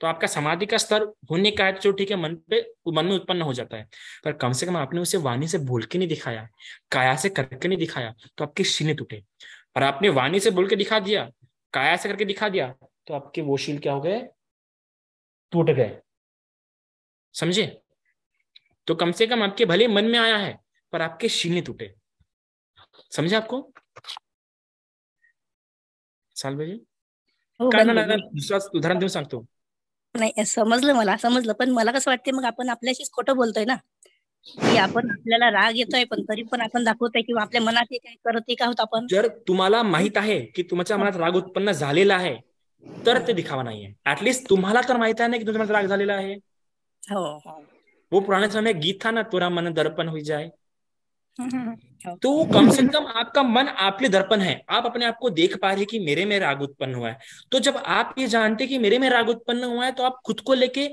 A: तो आपका समाधि का स्तर होने का तो ठीक है मन पे मन में उत्पन्न हो जाता है पर कम से कम आपने उसे वाणी से बोल के नहीं दिखाया काया से करके नहीं दिखाया तो आपकी शीलें टूटे और आपने वाणी से बोल के दिखा दिया काया से करके दिखा दिया तो आपके वो शील क्या हो गए टूट गए समझे तो कम से कम आपके भले मन में आया है पर आपके शीलें टूटे समझे आपको हो, उदाहरण देऊन सांगतो
F: नाही समजलं मला समजलं पण मला कसं वाटतं मग आपण आपल्याशीच खोटं बोलतोय ना की आपण आपल्याला राग येतोय पण तरी पण आपण दाखवतोय किंवा आपल्या मनात काय करत काय आपण जर
A: तुम्हाला माहित आहे की तुमच्या मनात राग उत्पन्न झालेला आहे तर ते दिखावा नाहीये ऍटलिस्ट तुम्हाला तर माहित आहे ना की तुमच्या मनात राग झालेला आहे हो, हो. वो पुराने समय गीत था ना तुरा मन दर्पण होई जाए
C: तो कम से कम
A: आपका मन आपके दर्पण है आप अपने आप को देख पा रहे कि मेरे में राग उत्पन्न हुआ है तो जब आप ये जानते कि मेरे में राग उत्पन्न हुआ है तो आप खुद को लेके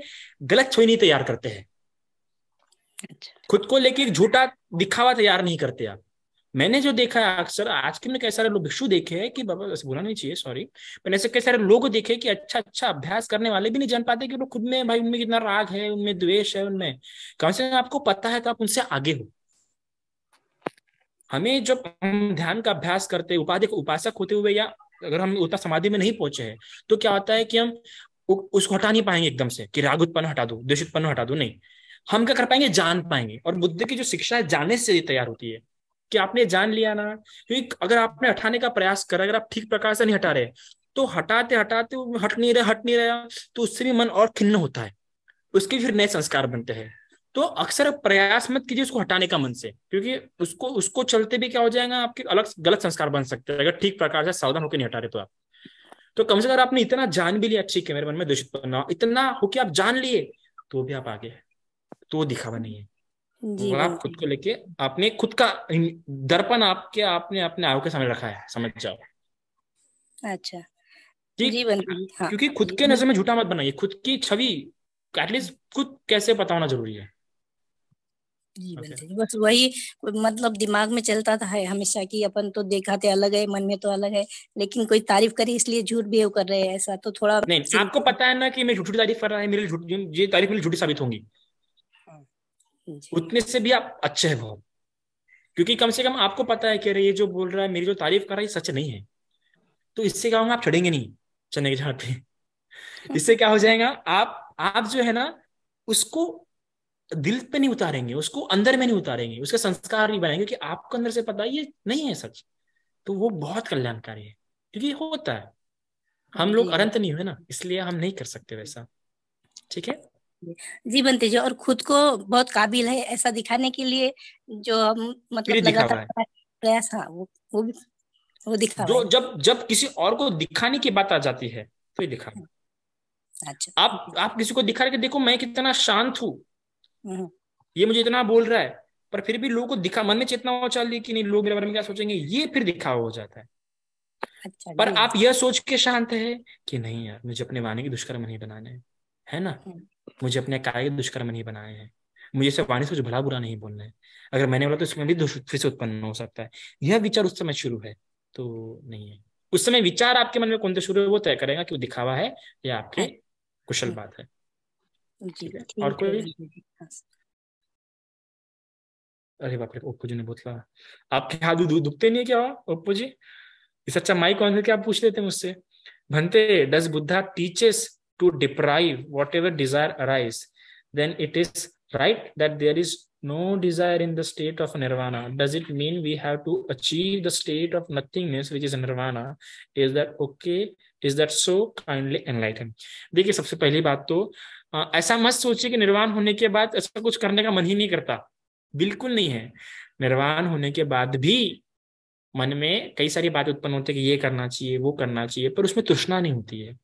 A: गलत छोई तैयार करते हैं अच्छा। खुद को लेके झूठा दिखावा तैयार नहीं करते आप मैंने जो देखा है अक्सर आज के मैंने कई सारे लोग भिक्षु देखे हैं कि बाबा वैसे बोला नहीं चाहिए सॉरी मैंने ऐसे कई सारे लोग देखे कि अच्छा अच्छा अभ्यास करने वाले भी नहीं जान पाते कि लोग खुद में भाई उनमें कितना राग है उनमें द्वेष है उनमें कम से कम आपको पता है तो आप उनसे आगे हो हमें जब हम ध्यान का अभ्यास करते उपाधि को उपासक होते हुए या अगर हम उतना समाधि में नहीं पहुंचे हैं तो क्या होता है कि हम उसको हटा नहीं पाएंगे एकदम से कि उत्पन्न हटा दो उत्पन्न हटा दो नहीं हम क्या कर पाएंगे जान पाएंगे और बुद्ध की जो शिक्षा है जानने से तैयार होती है कि आपने जान लिया ना क्योंकि अगर आपने हटाने का प्रयास करा अगर आप ठीक प्रकार से नहीं हटा रहे तो हटाते हटाते हट नहीं रहे हट नहीं रहा तो उससे भी मन और खिन्न होता है उसके फिर नए संस्कार बनते हैं तो अक्सर प्रयास मत कीजिए उसको हटाने का मन से क्योंकि उसको उसको चलते भी क्या हो जाएगा आपके अलग गलत संस्कार बन सकते हैं अगर ठीक प्रकार से सावधान होकर नहीं हटा रहे तो आप तो कम से कम आपने इतना जान भी लिया ठीक है मेरे मन में दूषित बनना इतना हो कि आप जान लिए तो भी आप आगे तो दिखावा नहीं है वो आप खुद को लेके आपने खुद का दर्पण आपके आपने अपने आयो के सामने रखा है समझ जाओ
F: अच्छा जी हाँ,
A: क्योंकि खुद के नजर में झूठा मत बनाइए खुद की छवि एटलीस्ट खुद कैसे पता होना जरूरी है
C: जी बनते
F: okay. बस वही मतलब दिमाग में चलता था है हमेशा कि अपन तो देखा थे अलग है मन में तो अलग है लेकिन कोई तारीफ करे इसलिए झूठ बिहेव कर रहे हैं ऐसा तो थोड़ा
A: नहीं आपको पता है ना कि मैं झूठी तारीफ कर रहा है मेरे झूठ ये तारीफ मेरी झूठी साबित होंगी हाँ, उतने से भी आप अच्छे हैं बहुत क्योंकि कम से कम आपको पता है कि अरे ये जो बोल रहा है मेरी जो तारीफ कर रहा है ये सच नहीं है तो इससे क्या होगा आप चढ़ेंगे नहीं चने के झाड़ हाँ। पे इससे क्या हो जाएगा आप आप जो है ना उसको दिल पे नहीं उतारेंगे उसको अंदर में नहीं उतारेंगे उसका संस्कार नहीं बनाएंगे क्योंकि आपको अंदर से पता ये नहीं है सच तो वो बहुत कल्याणकारी है क्योंकि होता है
F: हम लोग अनंत
A: नहीं हुए ना इसलिए हम नहीं कर सकते वैसा ठीक है
F: जी बनते जी और खुद को बहुत काबिल है ऐसा दिखाने के लिए जो हम मतलब लगातार प्रयास हाँ वो वो भी वो दिखा जो
A: जब जब किसी और को दिखाने की बात आ जाती है तो ये दिखा अच्छा आप आप किसी को दिखा के देखो मैं कितना शांत हूँ हम्म। ये मुझे इतना बोल रहा है पर फिर भी लोगों को दिखा मन में चेतना हो चल रही कि नहीं लोग मेरे बारे में क्या सोचेंगे ये फिर दिखावा हो जाता है
C: अच्छा, पर आप
A: यह सोच के शांत है कि नहीं यार मुझे अपने वाणी के दुष्कर्म नहीं बनाने हैं है ना हम्म। मुझे अपने काय दुष्कर्म नहीं बनाए हैं मुझे सिर्फ वाणी से कुछ भला बुरा नहीं बोलना है अगर मैंने बोला तो इसमें भी फिर से उत्पन्न हो सकता है यह विचार उस समय शुरू है तो नहीं है उस समय विचार आपके मन में कौन से शुरू है वो तय करेगा कि वो दिखावा है या आपकी कुशल हम्म। बात है
C: अरे
A: बाप रे ओप्पो जी ने बहुत लगा आपके हाथ दु, दुखते नहीं क्या ओप्पो जी इस अच्छा माइक ऑन करके आप पूछ लेते मुझसे Bhante does Buddha teaches to deprive whatever desire arise then it is right that there is no desire in the state of nirvana does it mean we have to achieve the state of nothingness which is nirvana is that okay is that so kindly enlighten देखिए सबसे पहली बात तो ऐसा मत सोचिए कि निर्वाण होने के बाद ऐसा कुछ करने का मन ही नहीं करता बिल्कुल नहीं है निर्वाण होने के बाद भी मन में कई सारी बातें उत्पन्न होती है कि ये करना चाहिए वो करना चाहिए पर उसमें तृष्णा नहीं होती है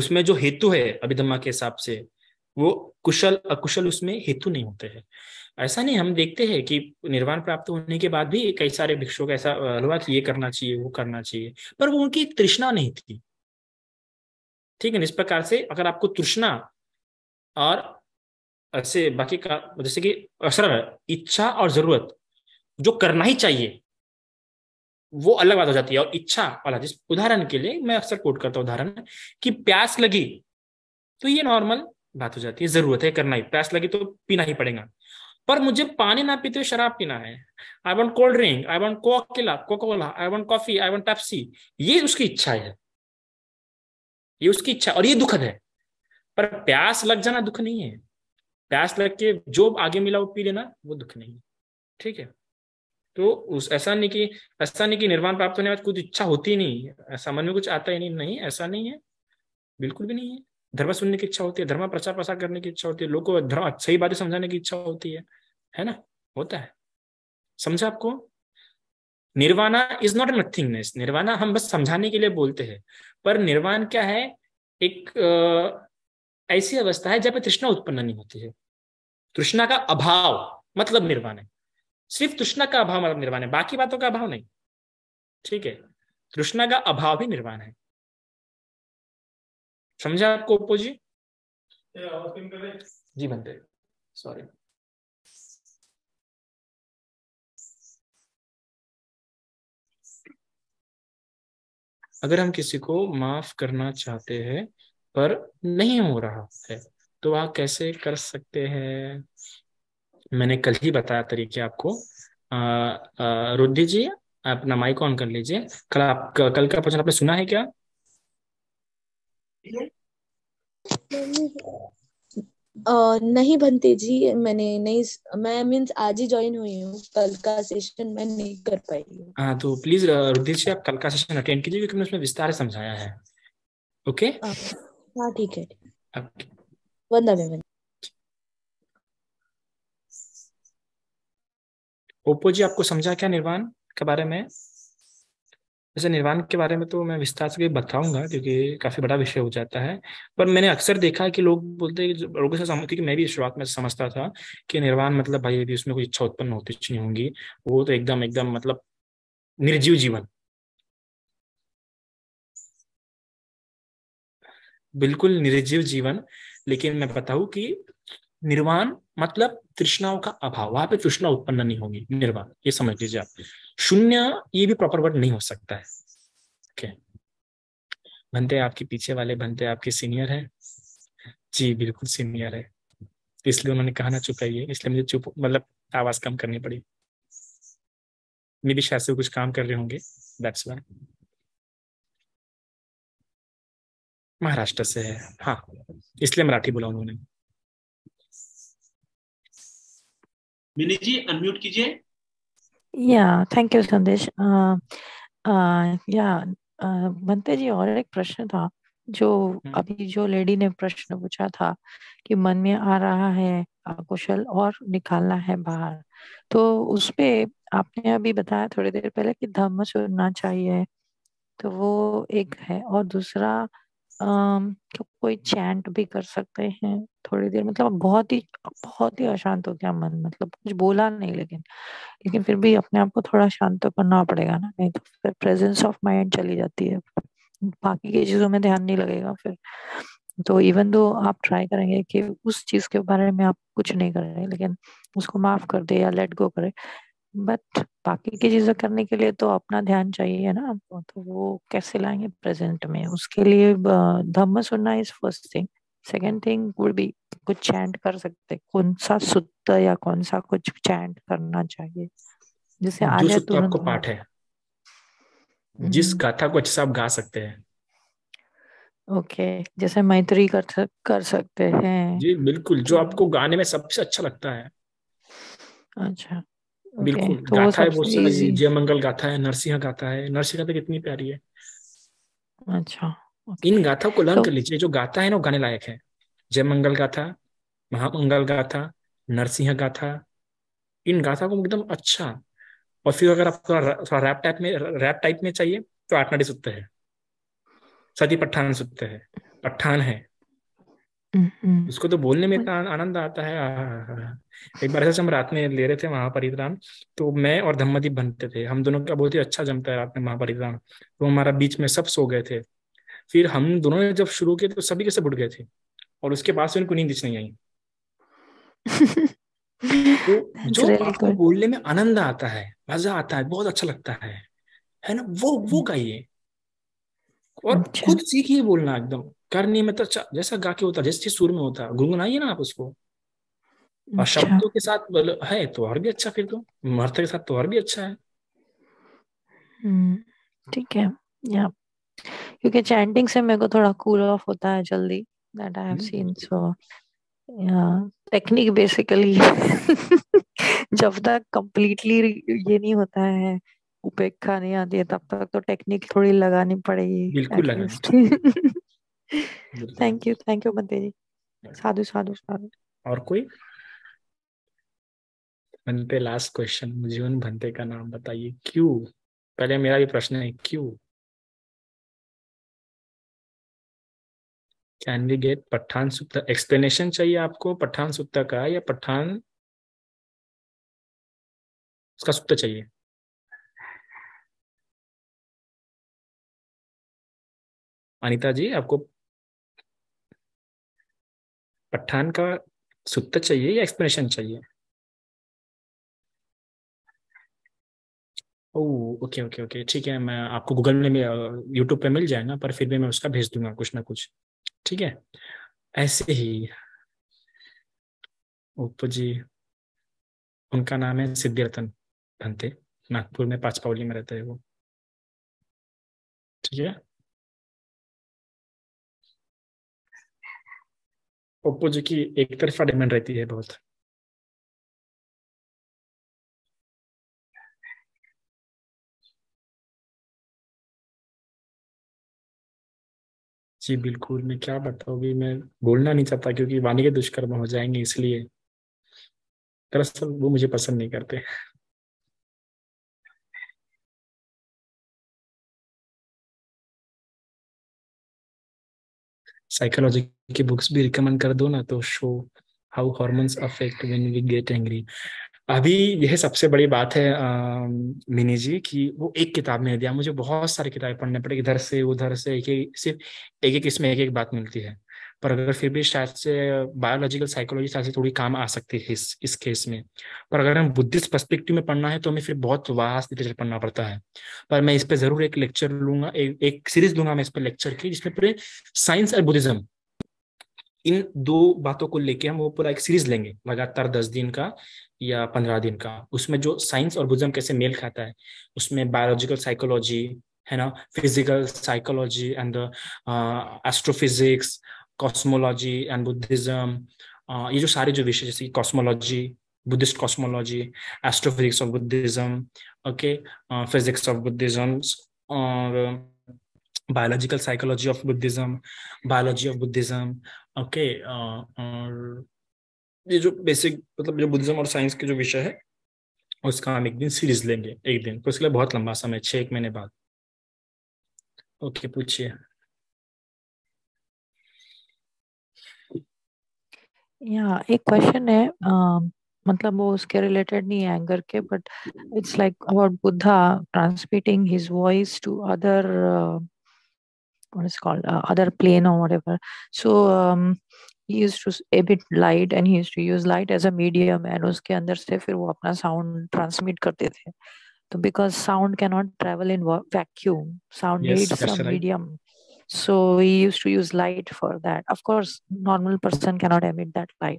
A: उसमें जो हेतु है अभिधम्मा के हिसाब से वो कुशल अकुशल उसमें हेतु नहीं होते हैं ऐसा नहीं हम देखते हैं कि निर्वाण प्राप्त होने के बाद भी कई सारे भिक्षुओं का ऐसा हुआ कि ये करना चाहिए वो करना चाहिए पर वो उनकी तृष्णा नहीं थी ठीक है इस प्रकार से अगर आपको तृष्णा और ऐसे बाकी का जैसे कि असर इच्छा और जरूरत जो करना ही चाहिए वो अलग बात हो जाती है और इच्छा वाला जिस उदाहरण के लिए मैं अक्सर कोट करता हूं उदाहरण कि प्यास लगी तो ये नॉर्मल बात हो जाती है जरूरत है करना ही प्यास लगी तो पीना ही पड़ेगा पर मुझे पानी ना पीते हुए शराब पीना है I want cold drink I want कोकिला coca cola I want coffee I want Pepsi ये उसकी इच्छा है ये उसकी इच्छा और ये दुखद है पर प्यास लग जाना दुख नहीं है प्यास लग के जो आगे मिला वो पी लेना वो दुख नहीं है ठीक है तो उस ऐसा नहीं कि ऐसा नहीं कि निर्वाण प्राप्त होने के बाद कुछ इच्छा होती नहीं ऐसा मन में कुछ आता ही नहीं नहीं ऐसा नहीं है बिल्कुल भी नहीं है धर्म सुनने की इच्छा होती है धर्म प्रचार प्रसार करने की इच्छा होती है लोगों को धर्म सही बातें समझाने की इच्छा होती है है ना होता है समझा आपको nirvana is not a nothingness nirvana हम बस समझाने के लिए बोलते हैं पर निर्वाण क्या है एक ऐसी अवस्था है जहाँ पे तृष्णा उत्पन्न नहीं होती है तृष्णा का अभाव मतलब निर्वाण है सिर्फ तृष्णा का अभाव मतलब निर्वाण
C: है बाकी बातों का अभाव नहीं ठीक है तृष्णा का अभाव ही निर्वाण है समझा आपको ओप्पो जी जी बनते सॉरी अगर हम किसी को
A: माफ करना चाहते हैं पर नहीं हो रहा है तो आप कैसे कर सकते हैं मैंने कल ही बताया तरीके आपको रुद्धि जी अपना माइक ऑन कर लीजिए कल आप कल का प्रश्न आपने सुना है क्या
F: नहीं
G: बनते जी मैंने नहीं मैं मीन्स आज ही ज्वाइन हुई हूँ कल का सेशन मैं
F: नहीं कर पाई
A: हाँ तो प्लीज रुद्र जी आप कल का सेशन अटेंड कीजिए क्योंकि उसमें विस्तार से समझाया है ओके हाँ
F: ठीक है वंदा मैम
A: ओप्पो जी आपको समझा क्या निर्वाण के बारे में वैसे निर्वाण के बारे में तो मैं विस्तार से बताऊंगा क्योंकि काफी बड़ा विषय हो जाता है पर मैंने अक्सर देखा कि लोग बोलते हैं लोगों से सहमति मैं भी शुरुआत में समझता था कि निर्वाण मतलब भाई यदि उसमें कोई इच्छा उत्पन्न होती नहीं होंगी वो तो एकदम
C: एकदम मतलब निर्जीव जीवन बिल्कुल निर्जीव जीवन लेकिन मैं बताऊं कि
A: निर्वाण मतलब तृष्णाओं का अभाव वहां पे तृष्णा उत्पन्न नहीं होगी निर्वाण ये समझ लीजिए आप शून्य ये भी प्रॉपर वर्ड नहीं हो सकता है
C: okay.
A: भंते आपके पीछे वाले भंते आपके सीनियर है जी बिल्कुल सीनियर है इसलिए उन्होंने कहा ना चुप चुकाइए इसलिए मुझे चुप मतलब आवाज कम करनी पड़ी
C: भी शायद से कुछ काम कर रहे होंगे दैट्स वन महाराष्ट्र से है हाँ इसलिए मराठी बोला उन्होंने मिनी जी अनम्यूट कीजिए
B: या uh, यू संदेश या बनते जी और एक प्रश्न था जो हम्म। अभी जो लेडी ने प्रश्न पूछा था कि मन में आ रहा है कुशल और निकालना है बाहर तो उसपे आपने अभी बताया थोड़ी देर पहले कि धम्म सुनना चाहिए तो वो एक है और दूसरा तो कोई चैंट भी कर सकते हैं थोड़ी देर मतलब बहुत ही बहुत ही अशांत हो गया मन मतलब कुछ बोला नहीं लेकिन लेकिन फिर भी अपने आप को थोड़ा शांत तो करना पड़ेगा ना नहीं तो फिर प्रेजेंस ऑफ माइंड चली जाती है बाकी की चीजों में ध्यान नहीं लगेगा फिर तो इवन दो आप ट्राई करेंगे कि उस चीज के बारे में आप कुछ नहीं कर रहे लेकिन उसको माफ कर दे या लेट गो करे बट बाकी की चीजें करने के लिए तो अपना ध्यान चाहिए ना आपको तो वो कैसे लाएंगे प्रेजेंट में उसके लिए धम्म सुनना is first thing second thing would be कुछ चैंट कर सकते कौन सा सुत्त या कौन सा कुछ चैंट करना चाहिए जैसे आज तो आपको पाठ
A: है हम्म। जिस गाथा को अच्छा आप गा सकते हैं
B: ओके okay, जैसे मैत्री कर कर सकते हैं
A: जी बिल्कुल जो तो आपको गाने में सबसे अच्छा लगता है
B: अच्छा बिल्कुल तो गाथा है बहुत सारी जय
A: मंगल गाथा है नरसिंह गाथा है नरसिंह गाथा कितनी प्यारी है अच्छा ओके. इन गाथा को लर्न तो, कर लीजिए जो गाथा है ना वो गाने लायक है जय मंगल गाथा महामंगल गाथा नरसिंह गाथा इन गाथा को एकदम अच्छा और फिर अगर आपको थोड़ा रैप टाइप में रैप टाइप में चाहिए तो आटनाडी सुत्ते है सती पठान सुत्ते है पठान है हम्म, उसको तो बोलने में हम्म। इतना आनंद आता है एक बार ऐसे हम रात में ले रहे थे महापरित्राण तो मैं और धम्मदीप बनते थे हम दोनों का बहुत ही अच्छा जमता है रात में महापरित्राण तो हमारा बीच में सब सो गए थे फिर हम दोनों ने जब शुरू किए तो सभी के सब उठ गए थे और उसके बाद से उनको नींद नहीं आई तो जो आपको बोलने में आनंद आता है मजा आता है बहुत अच्छा लगता है है ना वो वो कहिए हम्म। और अच्छा। खुद सीखिए बोलना एकदम करने में तो अच्छा, जैसा गा के होता है जैसे सुर में होता है गुनगुनाइए ना आप उसको और अच्छा। शब्दों के साथ है तो और भी अच्छा फिर तो मर्थ के साथ तो और भी अच्छा है
B: हम्म, ठीक है या क्योंकि चैंटिंग से मेरे को थोड़ा कूल cool ऑफ होता है जल्दी that I have seen so yeah technique basically जब तक कंप्लीटली ये नहीं होता है उपेक्षा नहीं आती है तब तक तो टेक्निक थोड़ी लगानी पड़ेगी बिल्कुल लगानी थैंक यू थैंक यू बंदे जी साधु साधु साधु
A: और कोई
C: बनते लास्ट क्वेश्चन जीवन भंते का नाम बताइए क्यों पहले मेरा भी प्रश्न है क्यों कैन वी गेट पठान सुप्ता एक्सप्लेनेशन चाहिए आपको पठान सुप्ता का या पठान उसका सुप्ता चाहिए अनिता जी आपको पठान का सूत्र चाहिए या एक्सप्लेनेशन चाहिए
A: ओके ओके ओके ठीक है मैं आपको गूगल में यूट्यूब पे मिल जाएगा पर फिर भी मैं उसका भेज दूंगा कुछ ना कुछ ठीक है ऐसे ही
C: ओपो जी उनका नाम है रतन धनते नागपुर में पाँच पावली में रहते हैं वो ठीक है ओप्पो जी की एक तरफा डिमांड रहती है बहुत जी बिल्कुल मैं क्या बताऊँ मैं बोलना नहीं चाहता क्योंकि वाणी के दुष्कर्म हो जाएंगे इसलिए दरअसल वो मुझे पसंद नहीं करते साइकोलॉजी की बुक्स भी रिकमेंड कर दो ना तो show how
A: hormones affect when we get angry अभी यह सबसे बड़ी बात है मिनी जी कि वो एक किताब में दिया मुझे बहुत सारी किताबें पढ़ने पड़े इधर से उधर से एक एक सिर्फ एक एक इसमें एक एक बात मिलती है पर अगर फिर भी शायद से बायोलॉजिकल साइकोलॉजी शायद से थोड़ी काम आ सकती है इस इस केस में पर अगर हम बुद्धिस्ट पर्सपेक्टिव में पढ़ना है तो हमें फिर बहुत वास्ट लिटरेचर पढ़ना पड़ता है पर मैं इस पर जरूर एक लेक्चर लूंगा एक एक सीरीज लूंगा मैं इस पर लेक्चर की जिसमें पूरे साइंस और बुद्धिज्म इन दो बातों को लेके हम वो पूरा एक सीरीज लेंगे लगातार दस दिन का या पंद्रह दिन का उसमें जो साइंस और बुजम कैसे मेल खाता है उसमें बायोलॉजिकल साइकोलॉजी है ना physical psychology and astrophysics cosmology and Buddhism ये जो सारे जो विषय जैसे cosmology Buddhist cosmology astrophysics of Buddhism okay physics of Buddhism और biological psychology of buddhism biology of buddhism okay, uh, और ये जो बेसिक मतलब जो बुद्धिज्म और साइंस के जो विषय है उसका हम एक दिन सीरीज लेंगे एक दिन तो इसके लिए बहुत लंबा समय छः एक महीने बाद ओके okay, पूछिए
B: या एक क्वेश्चन है आ, मतलब वो उसके रिलेटेड नहीं है एंगर के but it's like about Buddha transmitting his voice to other what is called uh, other plane or whatever so um, he used to a bit light and he used to use light as a medium and उसके अंदर से फिर वो अपना sound transmit करते because sound cannot travel in vacuum sound yes, needs some right. medium so he used to use light for that of course normal person cannot emit that light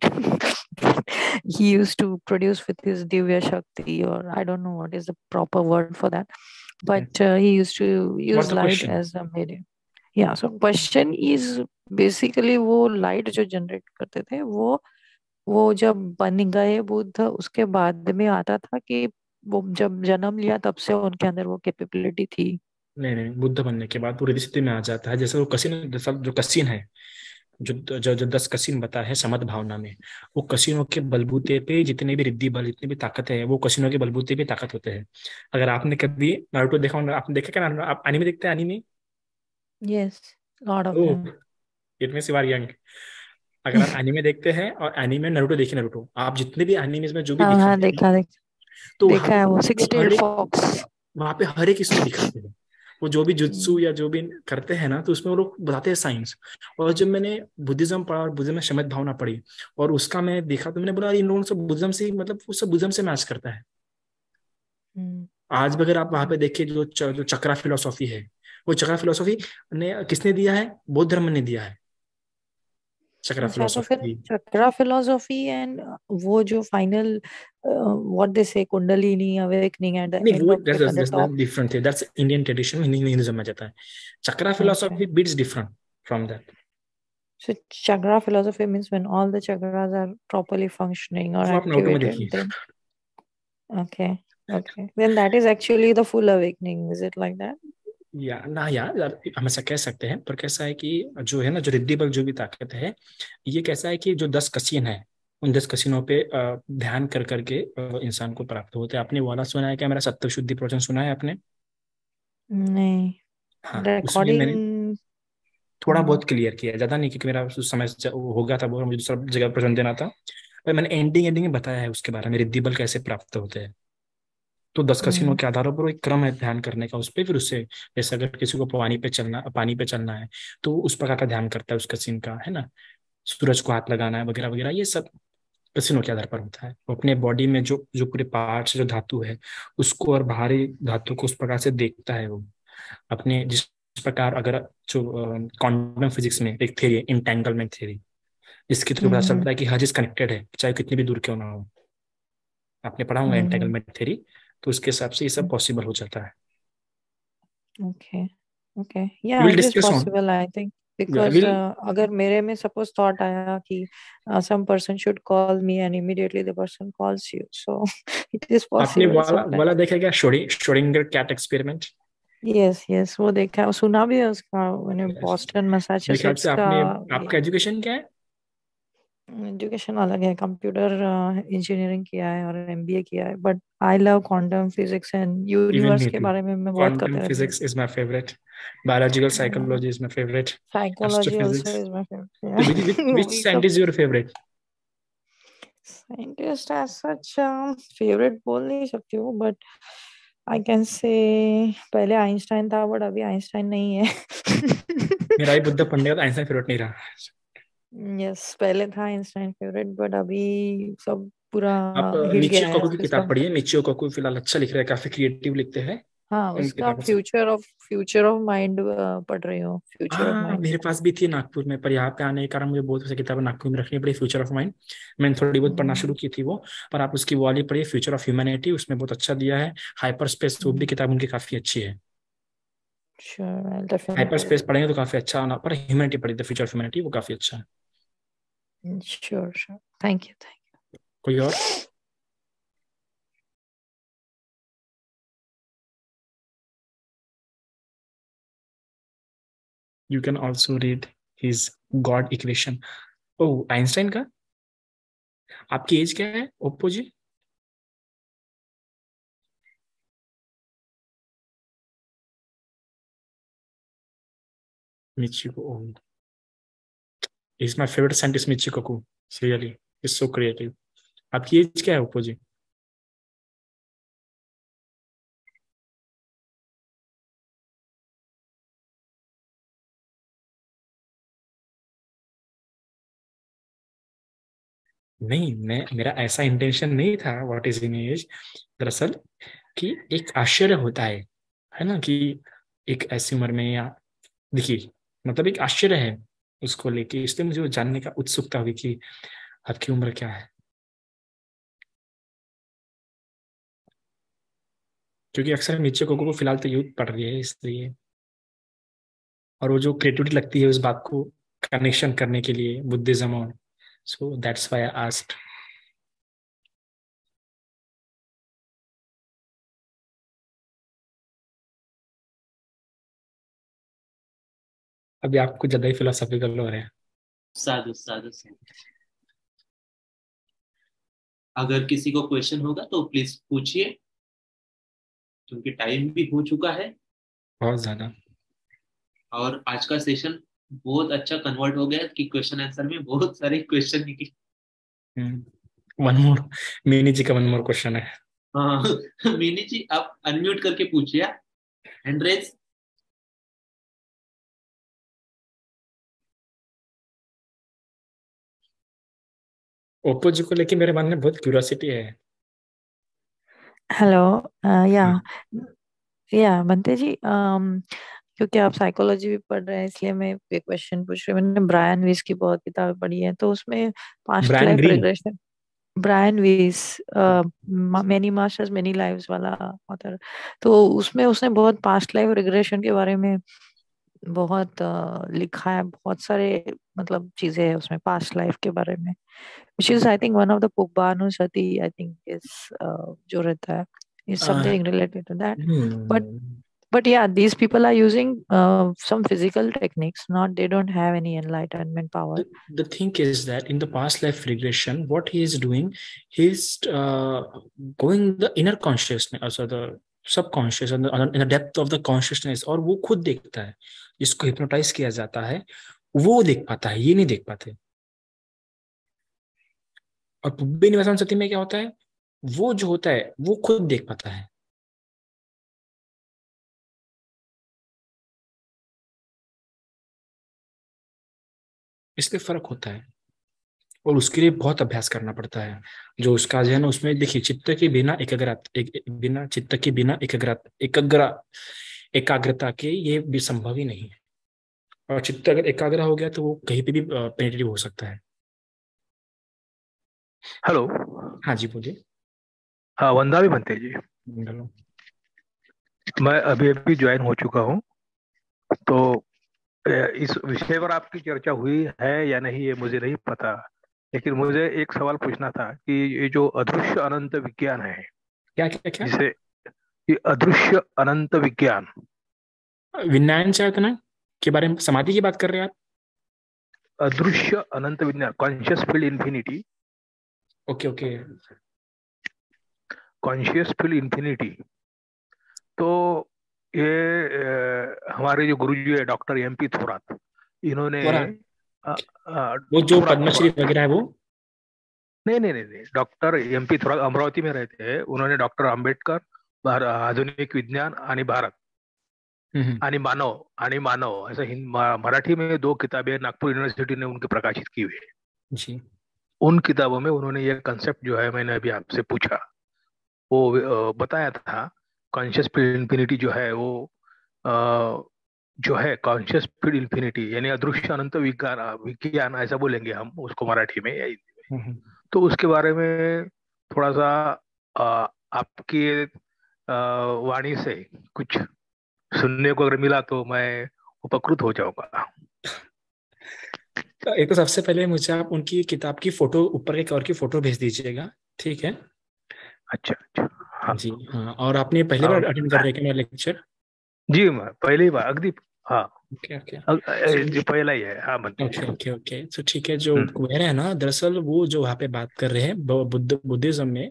B: he used to produce with his divya shakti or i don't know what is the proper word for that but uh, he used to use light question? as a medium yeah so question is basically वो light जो generate करते थे वो वो जब बन गए बुद्ध उसके बाद में आता था कि वो जब जन्म लिया तब से उनके अंदर वो कैपेबिलिटी थी
A: नहीं नहीं बुद्ध बनने के बाद पूरी स्थिति में आ जाता है जैसे वो कसिन जो कसिन है जो जो जो दस कसिन बताया है समत भावना में वो कसिनों के बलबूते पे जितने भी रिद्धि बल जितनी भी ताकत है वो कसिनों के बलबूते पे ताकत होते हैं अगर आपने कभी नारुतो देखा आपने देखा क्या आप एनिमे देखते हैं anime
B: yes lot of oh, them
A: it means you are young अगर आप एनिमे देखते हैं और एनिमे नरूटो देखिए नरूटो आप जितने भी एनिमेज में जो भी हाँ, हाँ, देखा
B: देखा तो देखा है वो सिक्स डेड फॉक्स
A: वहां पे हर एक स्टोरी दिखाते हैं वो जो भी जुत्सु hmm. या जो भी करते हैं ना तो उसमें वो लोग बताते हैं साइंस और जब मैंने बुद्धिज्म पढ़ा और बुद्धिज्म में शमित भावना पढ़ी और उसका मैं देखा तो मैंने बोला इन लोगों से बुद्धिज्म से मतलब वो सब बुद्धिज्म से मैच करता है hmm. आज अगर आप वहां पे देखिए जो जो चक्रा फिलोसॉफी है वो चक्रा फिलोसॉफी ने किसने दिया है बौद्ध धर्म ने दिया है chakra philosophy
B: chakra philosophy and वो जो फाइनल व्हाट दे से कुंडलिनी अवेकनिंग एंड नहीं वो दैट्स
A: डिफरेंट है दैट्स इंडियन ट्रेडिशन में हिंदुइज्म में जाता है chakra philosophy bits different from that
B: So chakra philosophy means when all the chakras are properly functioning or so activated. Then, okay. Okay. Then that is actually the full awakening. Is it like that?
A: या ना यार हम ऐसा कह सकते हैं पर कैसा है कि जो है ना जो रिद्धि बल जो भी ताकत है ये कैसा है कि जो दस कसीन है उन दस कसीनों पे ध्यान कर करके इंसान को प्राप्त होते आपने वाला सुना है क्या मेरा सत्य शुद्धि प्रवचन सुना है आपने नहीं हाँ मैंने थोड़ा हाँ। बहुत क्लियर किया ज्यादा नहीं क्योंकि मेरा उस समय हो गया था मुझे दूसरा जगह प्रवचन देना था पर मैंने एंडिंग एंडिंग में बताया है उसके बारे में रिद्धि बल कैसे प्राप्त होते हैं तो दस कसीनों हम्म। के आधारों पर एक क्रम है ध्यान करने का उस पर फिर उससे जैसे अगर किसी को पानी पे चलना पानी पे चलना है तो उस प्रकार का ध्यान करता है उस कसीन का है ना सूरज को हाथ लगाना है वगैरह वगैरह ये सब कसीनों के आधार पर होता है तो अपने बॉडी में जो जो पूरे पार्ट जो धातु है उसको और बाहरी धातु को उस प्रकार से देखता है वो अपने जिस प्रकार अगर जो क्वांटम फिजिक्स में एक थ्योरी है इंटेंगलमेंट थ्योरी इसके थ्रू पता हम्म। चलता है कि हर चीज कनेक्टेड है चाहे कितनी भी दूर क्यों ना हो आपने पढ़ा होगा इंटेंगलमेंट हम्म। थ्योरी तो उसके हिसाब से ये सब पॉसिबल
B: हम्म। हो जाता है okay okay yeah it is possible I think because uh, अगर मेरे में सपोज थॉट आया कि some person should call me and immediately the person calls you so it is is possible आपने वाला वाला
A: देखा क्या Schrodinger cat experiment
B: yes yes वो देखा सुना भी है उसका मैंने बोस्टन मैसाचुसेट्स का आपने आपका एजुकेशन क्या है एजुकेशन अलग है कंप्यूटर इंजीनियरिंग किया है और एमबीए किया है but I love quantum physics and universe के बारे में मैं बहुत करता हूं physics
A: is my favourite biological psychology is my favourite psychology also is my favourite which scientist is your favourite
B: scientist as such favourite बोल नहीं सकती हूं बट आई कैन से पहले आइंस्टाइन था बट अभी आइंस्टाइन नहीं है
A: मेरा ही बुद्ध पंडित आइंस्टाइन फेवरेट नहीं रहा
B: यस पहले था आइंस्टाइन फेवरेट बट अभी सब पूरा आप निचियो काकू की किताब पढ़िए
A: निचियो काकू फिलहाल अच्छा लिख रहे हैं काफी क्रिएटिव लिखते हैं
B: हाँ उसका future of future of mind पढ़ रही हूँ फ्यूचर ऑफ माइंड मेरे
A: पास भी थी नागपुर में पर यहाँ पे आने के कारण मुझे बहुत सारी किताबें नागपुर में रखनी पड़ी फ्यूचर ऑफ माइंड मैंने थोड़ी बहुत पढ़ना हम्म। शुरू की थी वो पर आप उसकी वाली पढ़िए फ्यूचर ऑफ ह्यूमैनिटी उसमें बहुत अच्छा दिया है हाइपर स्पेस वो भी हम्म। किताब उनकी काफी अच्छी है
B: हाइपर स्पेस
A: पढ़ेंगे तो काफी अच्छा पर
C: ह्यूमैनिटी पढ़ी द फ्यूचर ऑफ ह्यूमैनिटी वो काफी अच्छा है
B: Sure, sure.
C: Thank you. Thank you. कोई और you can also read his god equation oh einstein का आपकी एज क्या है ओप्पो जी मिचिको ओम is my favourite scientist Michio Kaku seriously is so creative आपकी एज क्या है ओप्पो जी नहीं मैं मेरा ऐसा इंटेंशन नहीं था व्हाट इज इमेज दरअसल कि एक आश्चर्य
A: होता है है ना कि एक ऐसी उम्र में या देखिए मतलब एक
C: आश्चर्य है उसको लेके इसलिए मुझे वो जानने का उत्सुकता हुई कि आपकी उम्र क्या है क्योंकि अक्सर नीचे को फिलहाल तो यूथ पढ़ रही है इसलिए और वो जो क्रिएटिविटी लगती है उस बात को कनेक्शन करने के लिए बुद्धिज्म और सो दैट्स वाई आस्ट अभी आपको ज्यादा ही फिलोसॉफिकल हो रहे हैं साधु साधु अगर किसी को क्वेश्चन होगा तो प्लीज पूछिए क्योंकि टाइम भी हो चुका है बहुत ज्यादा और आज का सेशन
A: बहुत अच्छा कन्वर्ट हो गया कि क्वेश्चन आंसर में बहुत सारे क्वेश्चन निकले
C: वन मोर मीनी जी का वन मोर क्वेश्चन है हाँ मीनी जी आप अनम्यूट करके पूछिए हैंड ओप्पो जी को लेके मेरे मन में बहुत क्यूरियोसिटी है
B: हेलो या या बंते जी um, क्योंकि आप साइकोलॉजी भी पढ़ रहे हैं इसलिए मैं एक क्वेश्चन पूछ रही हूँ मैंने ब्रायन वीस की बहुत किताबें पढ़ी है तो उसमें past life regression Brian Weiss many masters many lives वाला ऑथर तो उसमें उसने बहुत पास्ट लाइफ रिग्रेशन के बारे में बहुत लिखा है बहुत सारे मतलब चीजें है उसमें पास्ट लाइफ के बारे में which is I think one of the पुब्बानु सती आई थिंक इज जो रहता है is something related to that but but yeah these people are using some physical techniques not they don't have any enlightenment power
A: the think is that in the past life regression what he is doing he is going the inner consciousness other subconscious in the depth of the consciousness और वो खुद देखता है जिसको hypnotise किया जाता है
C: वो देख पाता है ये नहीं देख पाते और पुब्बे निवासन सती में क्या होता है वो जो होता है वो खुद देख पाता है इसलिए फर्क होता है और उसके लिए बहुत अभ्यास करना पड़ता है
A: जो उसका जो है ना उसमें देखिए चित्त के बिना एकाग्रत एक, बिना चित्त के बिना एकाग्रता एकग्र एकाग्रता के ये भी संभव ही नहीं है और चित्त अगर
C: एकाग्र हो गया तो वो कहीं पे भी पेनिटेटिव हो सकता है हेलो हाँ जी बोलिए हाँ वंदा भी बनते जी हेलो
E: मैं अभी अभी ज्वाइन हो चुका हूँ तो इस विषय पर आपकी चर्चा हुई है या नहीं ये मुझे नहीं पता लेकिन मुझे एक सवाल पूछना था कि ये जो अदृश्य अनंत विज्ञान है क्या क्या क्या जिसे ये अदृश्य अनंत विज्ञान विज्ञान चेतना के बारे में समाधि की बात कर रहे हैं आप अदृश्य अनंत विज्ञान conscious field infinity okay okay conscious field infinity तो ये हमारे जो गुरु जी है डॉक्टर एम पी थोरात इन्होंने आ, आ, वो जो पद्मश्री वगैरह है वो नहीं नहीं नहीं doctor M P Thorat Amravati में रहते हैं उन्होंने डॉक्टर अंबेडकर आधुनिक विज्ञान आणि भारत हम्म, हम्म. आणि मानव आणि मानव ऐसा मराठी में दो किताबें नागपुर यूनिवर्सिटी ने उनके प्रकाशित की हुई जी उन किताबों में उन्होंने ये कंसेप्ट जो है मैंने अभी आपसे पूछा वो बताया था कॉन्शियस फील्ड इन्फिनिटी जो है वो जो है कॉन्शियस फील्ड इन्फिनिटी यानी अदृश्य अनंत विज्ञान विज्ञान ऐसा बोलेंगे हम उसको मराठी में या हिंदी में हम्म, तो उसके बारे में थोड़ा सा आपके वाणी से कुछ सुनने को अगर मिला तो मैं उपकृत हो जाऊंगा
A: तो एक तो सबसे पहले मुझे आप उनकी किताब की फोटो ऊपर के कवर की फोटो भेज दीजिएगा ठीक है अच्छा अच्छा हाँ। जी हाँ और आपने पहली बार हाँ। अटेंड कर रहे हैं लेक्चर जी पहली बार अगली हाँ। हाँ, ओके ओके तो ठीक है जो कुबेर हम्म। है ना दरअसल वो जो वहाँ पे बात कर रहे हैं बुद्ध बुद्धिज्म में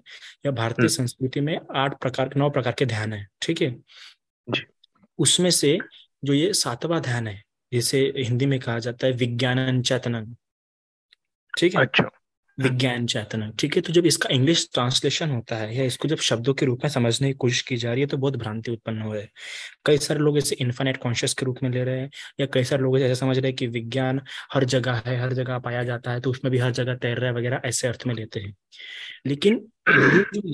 A: या भारतीय हम्म। संस्कृति में आठ प्रकार नौ प्रकार के ध्यान है ठीक है उसमें से जो ये सातवा ध्यान है जिसे हिंदी में कहा जाता है विज्ञान चेतन ठीक है अच्छा विज्ञान चेतन ठीक है तो जब इसका इंग्लिश ट्रांसलेशन होता है या इसको जब शब्दों के रूप में समझने की कोशिश की जा रही है तो बहुत भ्रांति उत्पन्न हो रही है कई सारे लोग इसे इन्फानेट कॉन्शियस के रूप में ले रहे हैं या कई सारे लोग ऐसा समझ रहे हैं कि विज्ञान हर जगह है हर जगह पाया जाता है तो उसमें भी हर जगह तैर रहा है वगैरह ऐसे अर्थ में लेते हैं लेकिन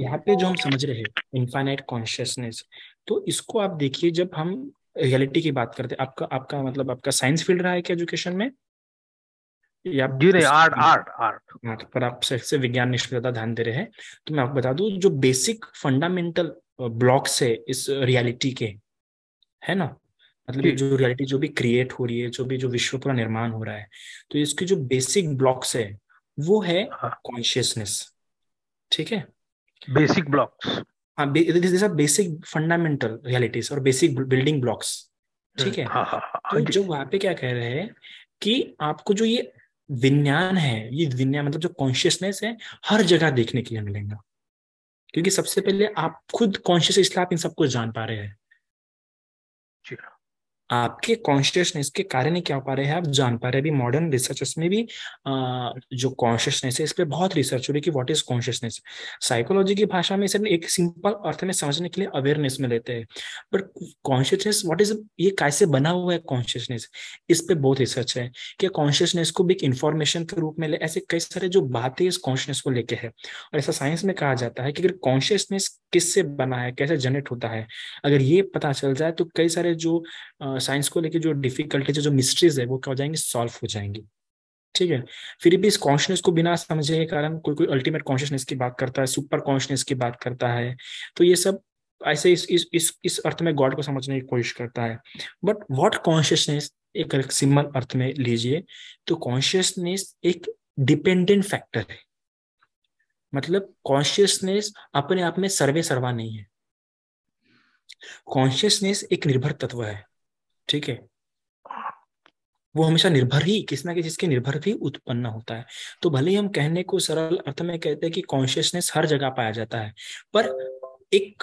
A: यहाँ पे जो हम समझ रहे हैं इन्फानेट कॉन्शियसनेस तो इसको आप देखिए जब हम रियलिटी की बात करते हैं आपका आपका मतलब आपका साइंस फील्ड रहा है कि एजुकेशन में या हाँ, तो विज्ञान निष्ठ ज्यादा ध्यान दे रहे हैं तो मैं आपको बता दू जो बेसिक फंडामेंटल ब्लॉक्स है इस रियलिटी के है ना मतलब जो रियलिटी जो भी क्रिएट हो रही है जो भी जो विश्व पूरा निर्माण हो रहा है तो इसके जो बेसिक ब्लॉक्स है वो है कॉन्शियसनेस हाँ। ठीक है basic blocks this basic fundamental realities और बेसिक बिल्डिंग ब्लॉक्स ठीक है हाँ, तो जो वहां पे क्या कह रहे हैं कि आपको जो ये विज्ञान है ये विज्ञान मतलब जो कॉन्शियसनेस है हर जगह देखने के लिए मिलेगा क्योंकि सबसे पहले आप खुद कॉन्शियस इसलिए आप इन सबको जान पा रहे हैं आपके कॉन्शियसनेस के कारण ही क्या हो पा रहे हैं आप जान पा रहे हैं अभी मॉडर्न रिसर्चर्स में भी आ, जो कॉन्शियसनेस है इस पर बहुत रिसर्च हो रही है कि व्हाट इज कॉन्शियसनेस साइकोलॉजी की भाषा में सिर्फ एक सिंपल अर्थ में समझने के लिए अवेयरनेस में लेते हैं बट कॉन्शियसनेस व्हाट इज ये कैसे बना हुआ है कॉन्शियसनेस इस पर बहुत रिसर्च है कि कॉन्शियसनेस को बिग इंफॉर्मेशन के रूप में ले ऐसे कई सारे जो बातें इस कॉन्शियसनेस को लेके है और ऐसा साइंस में कहा जाता है कि अगर कॉन्शियसनेस किससे बना है कैसे जनरेट होता है अगर ये पता चल जाए तो कई सारे जो साइंस को लेके जो डिफिकल्टीज जो मिस्ट्रीज है वो क्या हो जाएंगे सॉल्व हो जाएंगी ठीक है फिर भी इस कॉन्शियस को बिना समझे के कारण कोई कोई अल्टीमेट कॉन्शियसनेस की बात करता है सुपर कॉन्शियसनेस की बात करता है तो ये सब ऐसे इस इस इस इस अर्थ में गॉड को समझने की कोशिश करता है बट व्हाट कॉन्शियसनेस एक सिंबल अर्थ में लीजिए तो कॉन्शियसनेस एक डिपेंडेंट फैक्टर है मतलब कॉन्शियसनेस अपने आप में सर्वे सर्वा नहीं है कॉन्शियसनेस एक निर्भर तत्व है ठीक है वो हमेशा निर्भर ही किसी ना किसी के निर्भर भी उत्पन्न होता है तो भले ही हम कहने को सरल अर्थ में कहते हैं कि कॉन्शियसनेस हर जगह पाया जाता है पर एक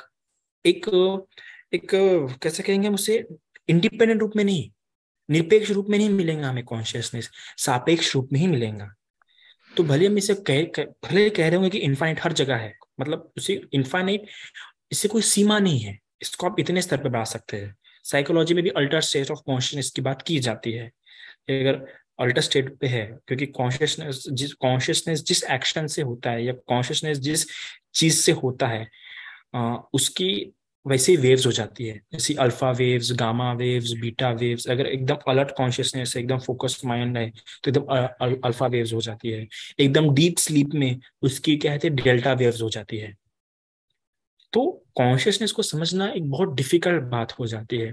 A: एक एक कैसे कहेंगे हम उसे इंडिपेंडेंट रूप में नहीं निरपेक्ष रूप में नहीं मिलेगा हमें कॉन्शियसनेस सापेक्ष रूप में ही मिलेगा तो भले हम इसे कह, भले कह रहे होंगे कि इन्फाइनाइट हर जगह है मतलब उसे इन्फाइनाइट इससे कोई सीमा नहीं है इसको आप इतने स्तर पर बढ़ा सकते हैं साइकोलॉजी में भी अल्टर स्टेट ऑफ कॉन्शियसनेस की बात की जाती है अगर अल्टर स्टेट पे है क्योंकि कॉन्शियसनेस जिस कॉन्शियसनेस जिस एक्शन से होता है या कॉन्शियसनेस जिस चीज से होता है आ, उसकी वैसे ही वेव्स हो जाती है जैसे alpha waves gamma waves beta waves अगर एकदम अलर्ट कॉन्शियसनेस है एकदम फोकस्ड माइंड है तो एकदम अल्फा वेव्स हो जाती है एकदम डीप स्लीप में उसकी क्या है डेल्टा वेव्स हो जाती है तो कॉन्शियसनेस को समझना एक बहुत डिफिकल्ट बात हो जाती है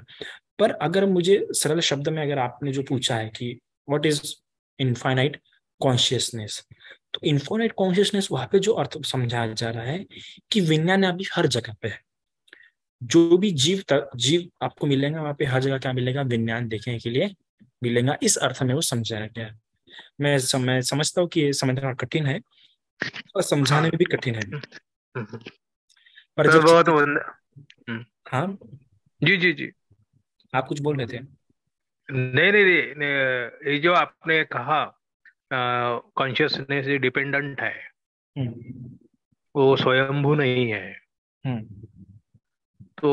A: पर अगर मुझे सरल शब्द में अगर आपने जो पूछा है कि वट इज इनफाइनाइट कॉन्शियसनेस तो इन्फोनाइट कॉन्शियसनेस वहां पे जो अर्थ समझाया जा रहा है कि विज्ञान अभी हर जगह पे है जो भी जीव तक जीव आपको मिलेगा वहां पे हर जगह क्या मिलेगा विज्ञान देखने के लिए मिलेगा इस अर्थ में वो समझाया गया मैं सम, मैं समझता हूँ कि ये समझना कठिन है और समझाने में भी कठिन है
E: पर तो बहुत हम्म। हाँ जी जी जी आप कुछ बोल रहे थे नहीं नहीं नहीं ये जो आपने कहा कॉन्शियसनेस डिपेंडेंट है हम्म। वो स्वयंभू नहीं है हम्म। तो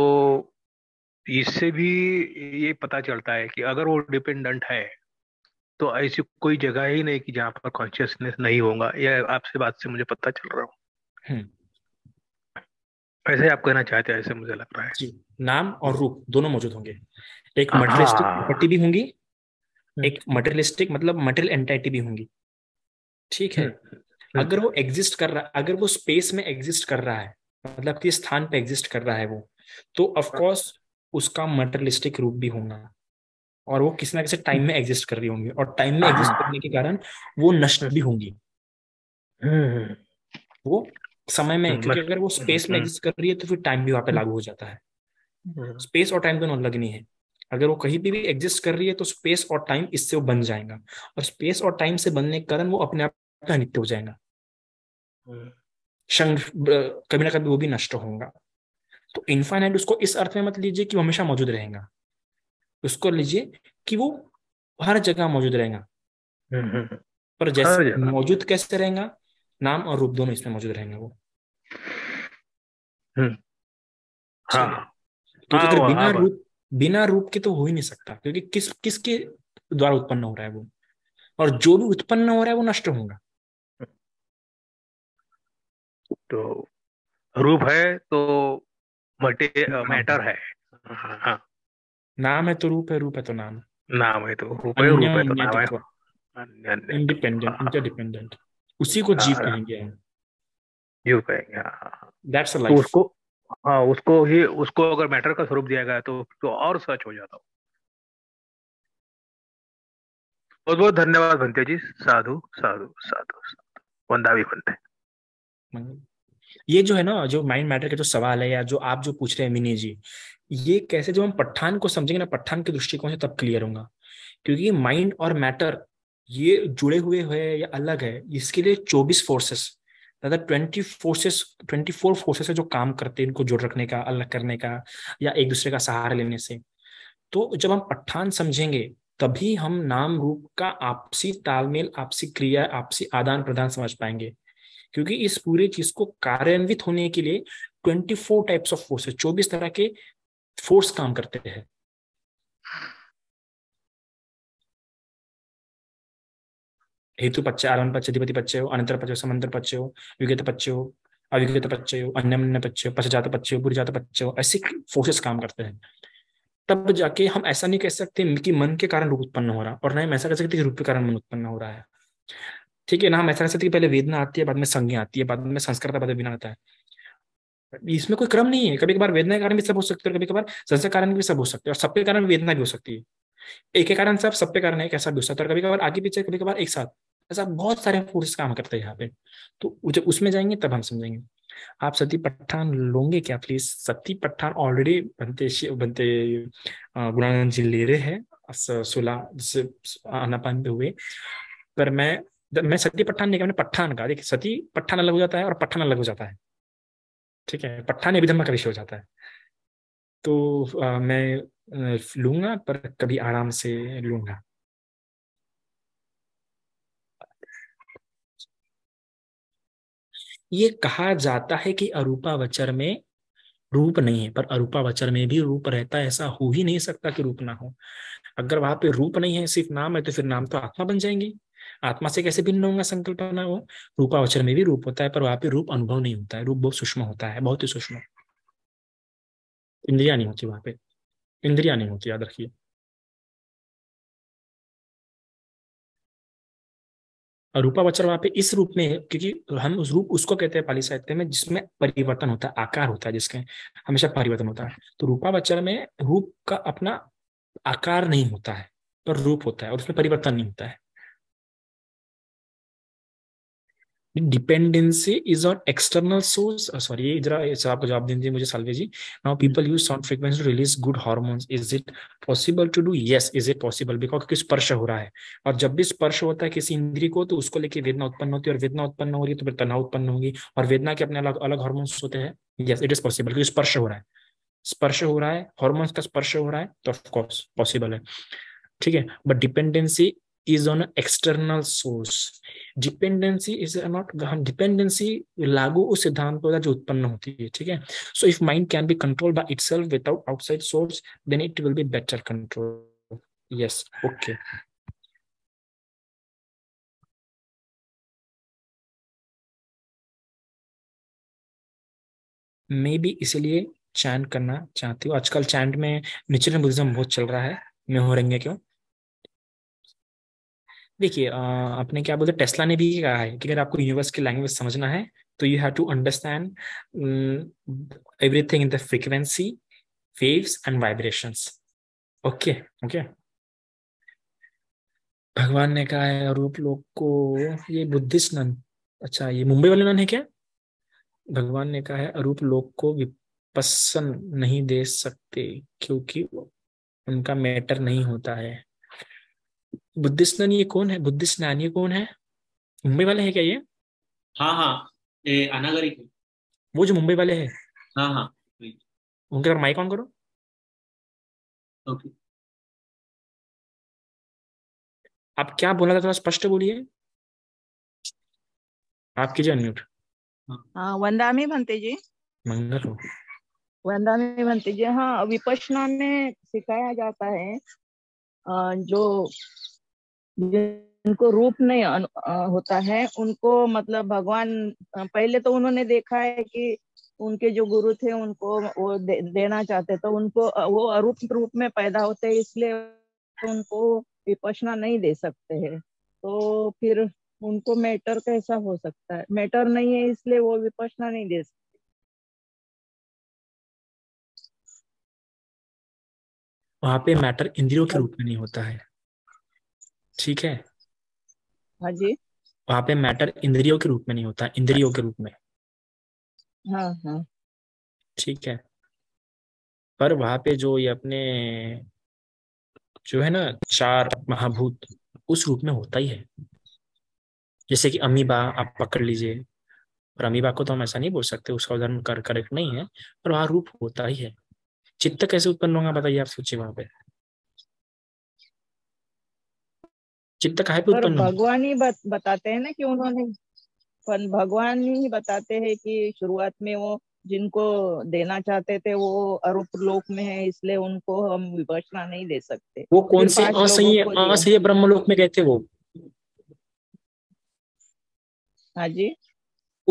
E: इससे भी ये पता चलता है कि अगर वो डिपेंडेंट है तो ऐसी कोई जगह ही नहीं कि जहाँ पर कॉन्शियसनेस नहीं होगा यह आपसे बात से मुझे पता चल रहा हूँ ऐसे हम्म। आप कहना चाहते हैं ऐसे मुझे लग रहा है जी नाम
A: और रूप दोनों मौजूद होंगे एक मटेरियलिस्टिक हाँ। प्रॉपर्टी भी होंगी हम्म। एक मटेरियलिस्टिक मतलब मटेरियल एंटिटी भी होंगी ठीक है हम्म। अगर वो एग्जिस्ट कर रहा अगर वो स्पेस में एग्जिस्ट कर रहा है मतलब किस स्थान पे एग्जिस्ट कर रहा है वो तो ऑफकोर्स उसका मटरलिस्टिक रूप भी होगा और वो किसी ना किसी टाइम में एग्जिस्ट कर रही होंगी और टाइम में एग्जिस्ट हाँ। करने के कारण वो नष्ट भी होंगी हम्म। वो समय में क्योंकि अगर वो स्पेस में एग्जिस्ट हम्म। कर रही है तो फिर टाइम भी वहां पे हम्म। लागू हो जाता है स्पेस और टाइम दोनों अलग नहीं है अगर वो कहीं भी एग्जिस्ट कर रही है तो स्पेस और टाइम इससे वो बन जाएगा और स्पेस और टाइम से बनने के कारण वो अपने आप नित्य हो जाएगा कभी ना कभी वो भी नष्ट होगा तो इनफाइनाइट उसको इस अर्थ में मत लीजिए कि हमेशा मौजूद रहेगा उसको लीजिए कि वो हर जगह मौजूद रहेगा हम्म, हम्म, हम्म। पर जैसे मौजूद कैसे रहेगा नाम और रूप दोनों इसमें मौजूद रहेंगे वो
C: हाँ, तो अगर बिना हाँ, रूप
A: बिना रूप के तो हो ही नहीं सकता क्योंकि किस किसके द्वारा उत्पन्न हो रहा है वो
C: और जो भी उत्पन्न हो रहा है वो नष्ट होगा तो रूप है तो हाँ, हाँ। मैटर है
E: हाँ, हाँ
A: नाम है तो रूप है रूप है तो नाम
E: नाम है तो रूप है रूप है तो
A: नाम है इंडिपेंडेंट इंटरडिपेंडेंट उसी को जीव कहेंगे
E: हम जीव कहेंगे दैट्स लाइफ तो उसको हाँ उसको ही उसको अगर मैटर का स्वरूप दिया गया तो तो और सच हो जाता हो बहुत बहुत धन्यवाद भंते जी साधु साधु साधु साधु वंदा भी भंते
A: ये जो है ना जो माइंड मैटर का जो सवाल है या जो आप जो पूछ रहे हैं मिनी जी ये कैसे जब हम पठान को समझेंगे ना पठान के दृष्टिकोण से तब क्लियर होगा क्योंकि माइंड और मैटर ये जुड़े हुए है या अलग है इसके लिए चौबीस forces twenty forces twenty four forces है जो काम करते हैं इनको जोड़ रखने का अलग करने का या एक दूसरे का सहारा लेने से तो जब हम पठान समझेंगे तभी हम नाम रूप का आपसी तालमेल आपसी क्रिया आपसी आदान प्रदान समझ पाएंगे क्योंकि इस पूरे चीज को कार्यान्वित होने के लिए 24 टाइप्स ऑफ फोर्सेस 24 तरह के फोर्स
C: काम करते हैं हेतु पच्चय आरवन पच्चधिपति हो अनंतर हो समंतर पच्चयो विगत पच्चयो
A: अविगत हो अन्य अन्य हो पश्चात पच्चयो पच्चे हो ऐसे फोर्सेस काम करते हैं तब जाके हम ऐसा नहीं कह सकते कि मन के कारण रूप उत्पन्न हो रहा और ना हम ऐसा कह सकते कि रूप के कारण मन उत्पन्न हो रहा है ठीक है ना हम ऐसा कर सकते कि पहले वेदना आती है बाद में संज्ञा आती है बाद में संस्कार बाद में विना आता है इसमें कोई क्रम नहीं है कभी कभार वेदना के कारण भी सब हो सकते हैं कभी कभार संस्कार कारण भी सब हो सकते हैं और सबके कारण वेदना भी हो सकती है एक ही कारण सब सबके कारण एक ऐसा भी हो सकता है और कभी कभार आगे पीछे कभी कभार एक साथ ऐसा बहुत सारे फोर्स काम करते हैं यहाँ पे तो जब उसमें जाएंगे तब हम समझेंगे आप सती पठान लोगे क्या प्लीज सती पठान ऑलरेडी बनते बनते गुणानंद जी ले रहे हैं सोलह जिससे आना अनापान हुए पर मैं मैं सती पठान नहीं कहा मैंने कहा देखिए सती पठान अलग हो जाता है और पठान अलग हो जाता है ठीक है पठान अभिधर्म का विषय हो जाता है तो
C: आ, मैं लूंगा पर कभी आराम से लूंगा ये
A: कहा जाता है कि अरूपा वचर में रूप नहीं है पर अरूपा वचर में भी रूप रहता है ऐसा हो ही नहीं सकता कि रूप ना हो अगर वहां पे रूप नहीं है सिर्फ नाम है तो फिर नाम तो आत्मा बन जाएंगे आत्मा से कैसे भिन्न होगा संकल्प ना हो रूपावचर में भी रूप होता है पर वहां पे रूप
C: अनुभव नहीं होता है रूप बहुत सूक्ष्म होता है बहुत ही सूक्ष्म इंद्रिया नहीं होती वहां पे इंद्रिया नहीं होती याद रखिए और रूपावचर वहां पे इस रूप में है क्योंकि हम उस रूप उसको कहते हैं पाली
A: साहित्य में जिसमें परिवर्तन होता है आकार होता है जिसके हमेशा परिवर्तन होता है तो रूपावचर में रूप का अपना आकार नहीं होता है पर रूप होता है और उसमें परिवर्तन नहीं होता है dependency is on external source sorry ये इधर आपको जवाब दें मुझे सालवे जी now people use sound frequency release good hormones is it possible to do yes is it possible because क्योंकि स्पर्श हो रहा है और जब भी स्पर्श होता है किसी इंद्री को तो उसको लेके वेदना उत्पन्न होती है और वेदना उत्पन्न हो रही है तो फिर तनाव उत्पन्न होगी और वेदना के अपने अलग अलग हार्मोन्स होते हैं यस इट इज पॉसिबल क्योंकि स्पर्श हो रहा है स्पर्श हो रहा है हॉर्मोन्स का स्पर्श हो रहा है तो ऑफकोर्स पॉसिबल है ठीक है but dependency is on an external source. Dependency is not dependency लागू उस सिद्धांत पर जो उत्पन्न होती है ठीक है so if mind can be control by itself without outside
C: source then it will be better control yes okay मैं भी इसीलिए चैंट करना चाहती हूँ आजकल चैंड में निचले बुद्धिज्म बहुत चल रहा है मैं हो रहेंगे क्यों
A: देखिए आपने क्या बोलते टेस्ला ने भी कहा है कि अगर आपको यूनिवर्स की लैंग्वेज समझना है तो you have to understand everything in the frequency waves and vibrations okay okay भगवान ने कहा है रूप लोग को ये बुद्धिस्ट नन अच्छा ये मुंबई वाले नन है क्या भगवान ने कहा है अरूप लोग को विपसन नहीं दे सकते क्योंकि उनका मैटर नहीं होता है बुद्धिस्ट नन ये कौन है बुद्धिस्ट नैन ये कौन है मुंबई वाले है क्या ये
C: हाँ हाँ ये अनागरी के वो जो मुंबई वाले है हाँ हाँ उनके तरफ माइक ऑन करो ओके आप क्या बोला था थोड़ा स्पष्ट बोलिए आप कीजिए अनम्यूट
D: हाँ वंदामी भंते जी मंगल हो वंदामी भंते जी हाँ विपक्षना में सिखाया जाता है जो जिनको रूप नहीं होता है उनको मतलब भगवान पहले तो उन्होंने देखा है कि उनके जो गुरु थे उनको वो दे, देना चाहते तो उनको वो अरूप रूप में पैदा होते हैं इसलिए उनको विपसना नहीं दे सकते हैं तो फिर उनको मैटर कैसा हो सकता है मैटर नहीं है इसलिए वो
C: विपसना नहीं दे सकते वहां पे मैटर इंद्रियों के रूप में नहीं होता है ठीक है हाँ जी वहां पे मैटर इंद्रियों के रूप में नहीं होता इंद्रियों के रूप में हाँ हाँ ठीक है पर वहां पे जो
A: ये अपने जो है ना चार महाभूत उस रूप में होता ही है जैसे कि अमीबा आप पकड़ लीजिए और अमीबा को तो हम ऐसा नहीं बोल सकते उसका उदाहरण कर करेक्ट नहीं है पर वहां रूप होता ही है चित्त कैसे उत्पन्न होगा बताइए आप सोचिए वहां पे चिंता का पे उत्पन्न भगवान
D: ही बत, बताते हैं ना कि उन्होंने पर भगवान ही बताते हैं कि शुरुआत में वो जिनको देना चाहते थे वो अरुप लोक में है इसलिए उनको हम विपक्षना नहीं दे सकते वो कौन से असह्य असह्य
A: ब्रह्म लोक में गए थे वो हाँ जी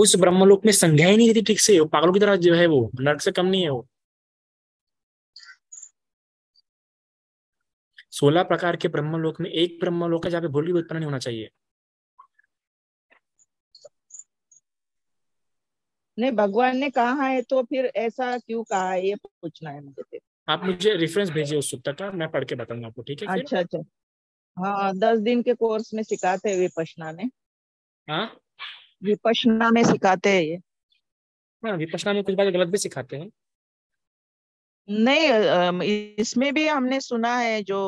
A: उस ब्रह्मलोक में संज्ञा ही नहीं थी ठीक से पागलों की तरह जो है वो नर्क से कम नहीं है वो
C: सोलह प्रकार के ब्रह्मलोक में एक ब्रह्मलोक है जहां पे भूल भी उत्पन्न नहीं होना चाहिए
D: नहीं भगवान ने कहा है तो फिर ऐसा क्यों कहा है ये पूछना है मुझे
C: आप मुझे
A: रेफरेंस भेजिए उस सूत्र का मैं पढ़ के बताऊंगा आपको ठीक है अच्छा अच्छा
D: हाँ दस दिन के कोर्स में सिखाते हैं विपशना ने हाँ विपशना में सिखाते हैं ये
A: हाँ विपशना में कुछ बातें गलत भी सिखाते हैं
D: नहीं इसमें भी हमने सुना है जो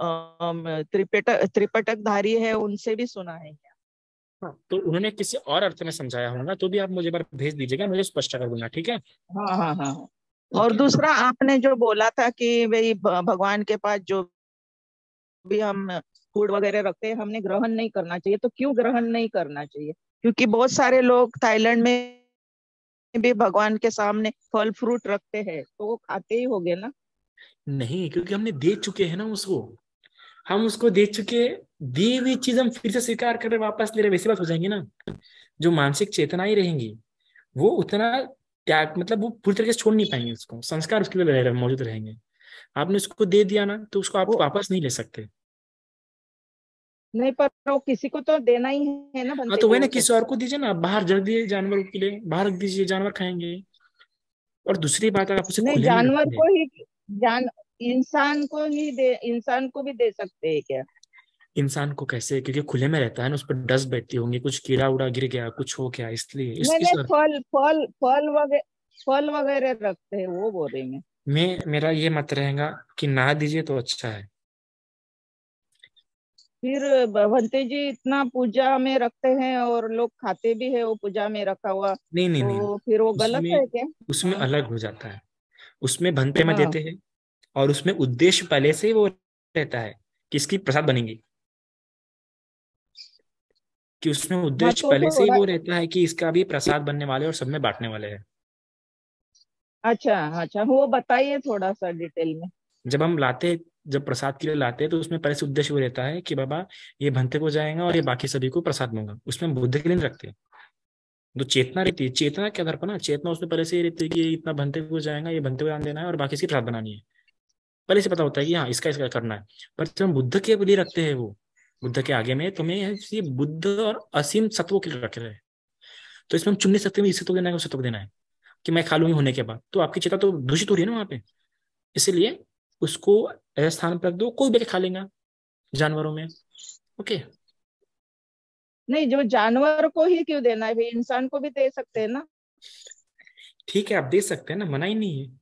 D: त्रिपटक त्रिपटकधारी है उनसे भी सुना है हाँ,
A: तो उन्होंने किसी और अर्थ में समझाया होगा तो भी आप मुझे बार भेज दीजिएगा मुझे स्पष्ट कर दूंगा ठीक है हाँ हाँ हाँ, हाँ।
D: और दूसरा आपने जो बोला था कि भाई भगवान के पास जो भी हम फूड वगैरह रखते हैं हमने ग्रहण नहीं करना चाहिए तो क्यों ग्रहण नहीं करना चाहिए क्योंकि बहुत सारे लोग थाईलैंड में भी भगवान के सामने फल फ्रूट रखते हैं तो वो खाते ही हो ना
A: नहीं क्योंकि हमने दे चुके हैं ना उसको हम उसको दे चुके दी हुई चीज हम फिर से स्वीकार कर रहे वापस ले रहे वैसी बात हो जाएंगी ना जो मानसिक चेतना ही रहेंगी वो उतना त्याग मतलब वो पूरी तरीके से छोड़ नहीं पाएंगे उसको संस्कार उसके लिए रहे, मौजूद रहेंगे आपने उसको दे दिया ना तो उसको आप वापस नहीं ले सकते नहीं पर
D: वो किसी को तो देना ही है ना हाँ तो वही ना किसी और
A: को दीजिए ना बाहर रख दिए जानवर के लिए बाहर रख दीजिए जानवर खाएंगे और दूसरी बात आप उसे नहीं जानवर को
D: ही जान इंसान को ही दे इंसान को भी दे सकते हैं क्या
A: इंसान को कैसे क्योंकि खुले में रहता है ना उस पर डस्ट बैठती होंगी कुछ कीड़ा उड़ा गिर गया कुछ हो गया इसलिए इस, इस
D: फल फल फल वगैरह फल वगैरह रखते हैं वो बोल रहे हैं
A: मैं मेरा ये मत रहेगा कि ना दीजिए तो अच्छा है
D: फिर भंते जी इतना पूजा में रखते हैं और लोग खाते भी है वो पूजा में रखा हुआ नहीं नहीं, तो नहीं फिर वो गलत है क्या
A: उसमें हाँ। अलग हो जाता है उसमें भंते में हाँ। देते हैं और उसमें उद्देश्य पहले से ही वो रहता है किसकी प्रसाद बनेंगे कि उसमें उद्देश्य तो पहले से ही वो रहता है कि इसका भी प्रसाद बनने वाले और सब में बांटने वाले हैं
D: अच्छा अच्छा वो बताइए थोड़ा सा डिटेल में
A: जब हम लाते जब प्रसाद के लिए लाते हैं तो उसमें पहले से उद्देश्य वो रहता है कि बाबा ये भंते को जाएगा और ये बाकी सभी को प्रसाद मांगा उसमें बुद्ध के लिए रखते हैं तो चेतना रहती है चेतना के आधार पर ना चेतना उसमें पहले से ये रहती है कि इतना भंते को जाएगा ये भंते को दान देना है और बाकी से प्रसाद बनानी है पहले से पता होता है कि हाँ इसका इसका करना है पर जब हम बुद्ध के लिए रखते हैं वो बुद्ध के आगे में तो हमें ये बुद्ध और असीम सत्वों के लिए रख रहे हैं तो इसमें हम चुन नहीं सकते इसे तो देना है उसे तो देना है कि मैं खा लूंगी होने के बाद तो आपकी चिता तो दूषित हो रही है ना वहां पे इसीलिए उसको ऐसे स्थान पर रख दो कोई भी खा लेगा जानवरों में ओके
D: नहीं जो जानवर को ही क्यों देना है इंसान को भी दे सकते हैं ना
A: ठीक है आप दे सकते हैं ना मना ही नहीं है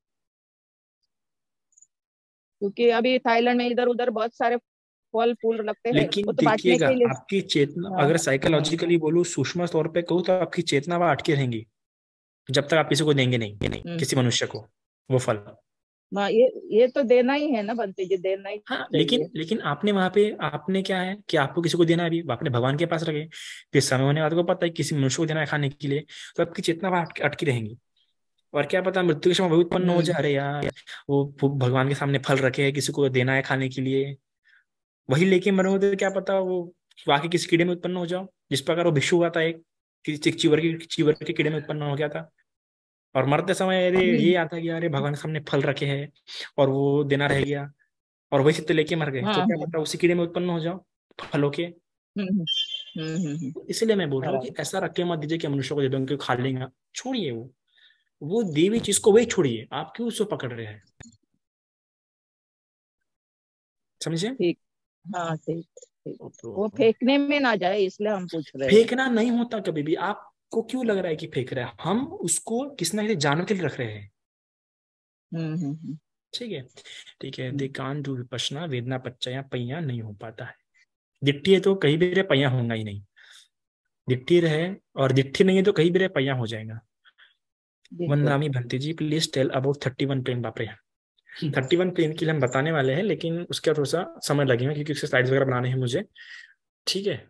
D: क्योंकि अभी थाईलैंड में इधर उधर बहुत सारे फल फूल लगते हैं लेकिन तो देखिएगा
A: आपकी चेतना हाँ, अगर साइकोलॉजिकली बोलू सूक्ष्म तौर पे कहूँ तो आपकी चेतना वह अटके रहेंगी जब तक आप किसी को देंगे नहीं नहीं किसी मनुष्य को वो फल
D: हाँ, ये ये तो देना ही है ना बनते जी देना ही हाँ लेकिन
A: लेकिन आपने वहां पे आपने क्या है कि आपको किसी को देना है अभी आपने भगवान के पास रखे फिर समय होने वाले को पता है किसी मनुष्य को देना है खाने के लिए तो आपकी चेतना वहां अटकी रहेंगी और क्या पता मृत्यु के समय वही उत्पन्न हो हम्म। जा रहे यार वो भगवान के सामने फल रखे है किसी को देना है खाने के लिए वही लेके मरो तो क्या पता वो बाकी किसी कीड़े में उत्पन्न हो जाओ जिस प्रकार वो भिक्षु हुआ था एक चीवर के चीवर के कीड़े में उत्पन्न हो गया था और मरते समय अरे हम्म। ये आता कि अरे भगवान के सामने फल रखे है और वो देना रह गया और वही सत्य लेके मर गए तो हाँ। क्या पता उसी कीड़े में उत्पन्न हो जाओ फलों के हम्म, तो इसलिए मैं बोल रहा हूँ कि ऐसा रखे मत दीजिए कि मनुष्य को जब खा लेंगे छोड़िए
C: वो वो देवी चीज को वही छोड़िए आप क्यों उसको पकड़ रहे हैं समझे हाँ, हाँ। वो फेंकने
D: में ना जाए इसलिए हम पूछ रहे फेंकना
A: नहीं होता कभी भी आपको क्यों लग रहा है कि फेंक रहा है हम उसको किसी ना किसी जानवर के लिए रख रहे हैं हम्म, हम्म, हम्म। ठीक है ठीक है दे जो विपसना वेदना या पैया नहीं हो पाता है दिट्ठी है तो कहीं भी रे पैया होगा ही नहीं दिट्टी रहे और दिट्ठी नहीं है तो कहीं भी रहे पैया हो जाएगा वंदनामी Bhante ji please tell about thirty one plane बापरे थर्टी वन प्लेन
C: के लिए हम बताने वाले हैं लेकिन उसका थोड़ा सा समय लगेगा क्योंकि उसके स्लाइड्स वगैरह बनाने हैं मुझे ठीक है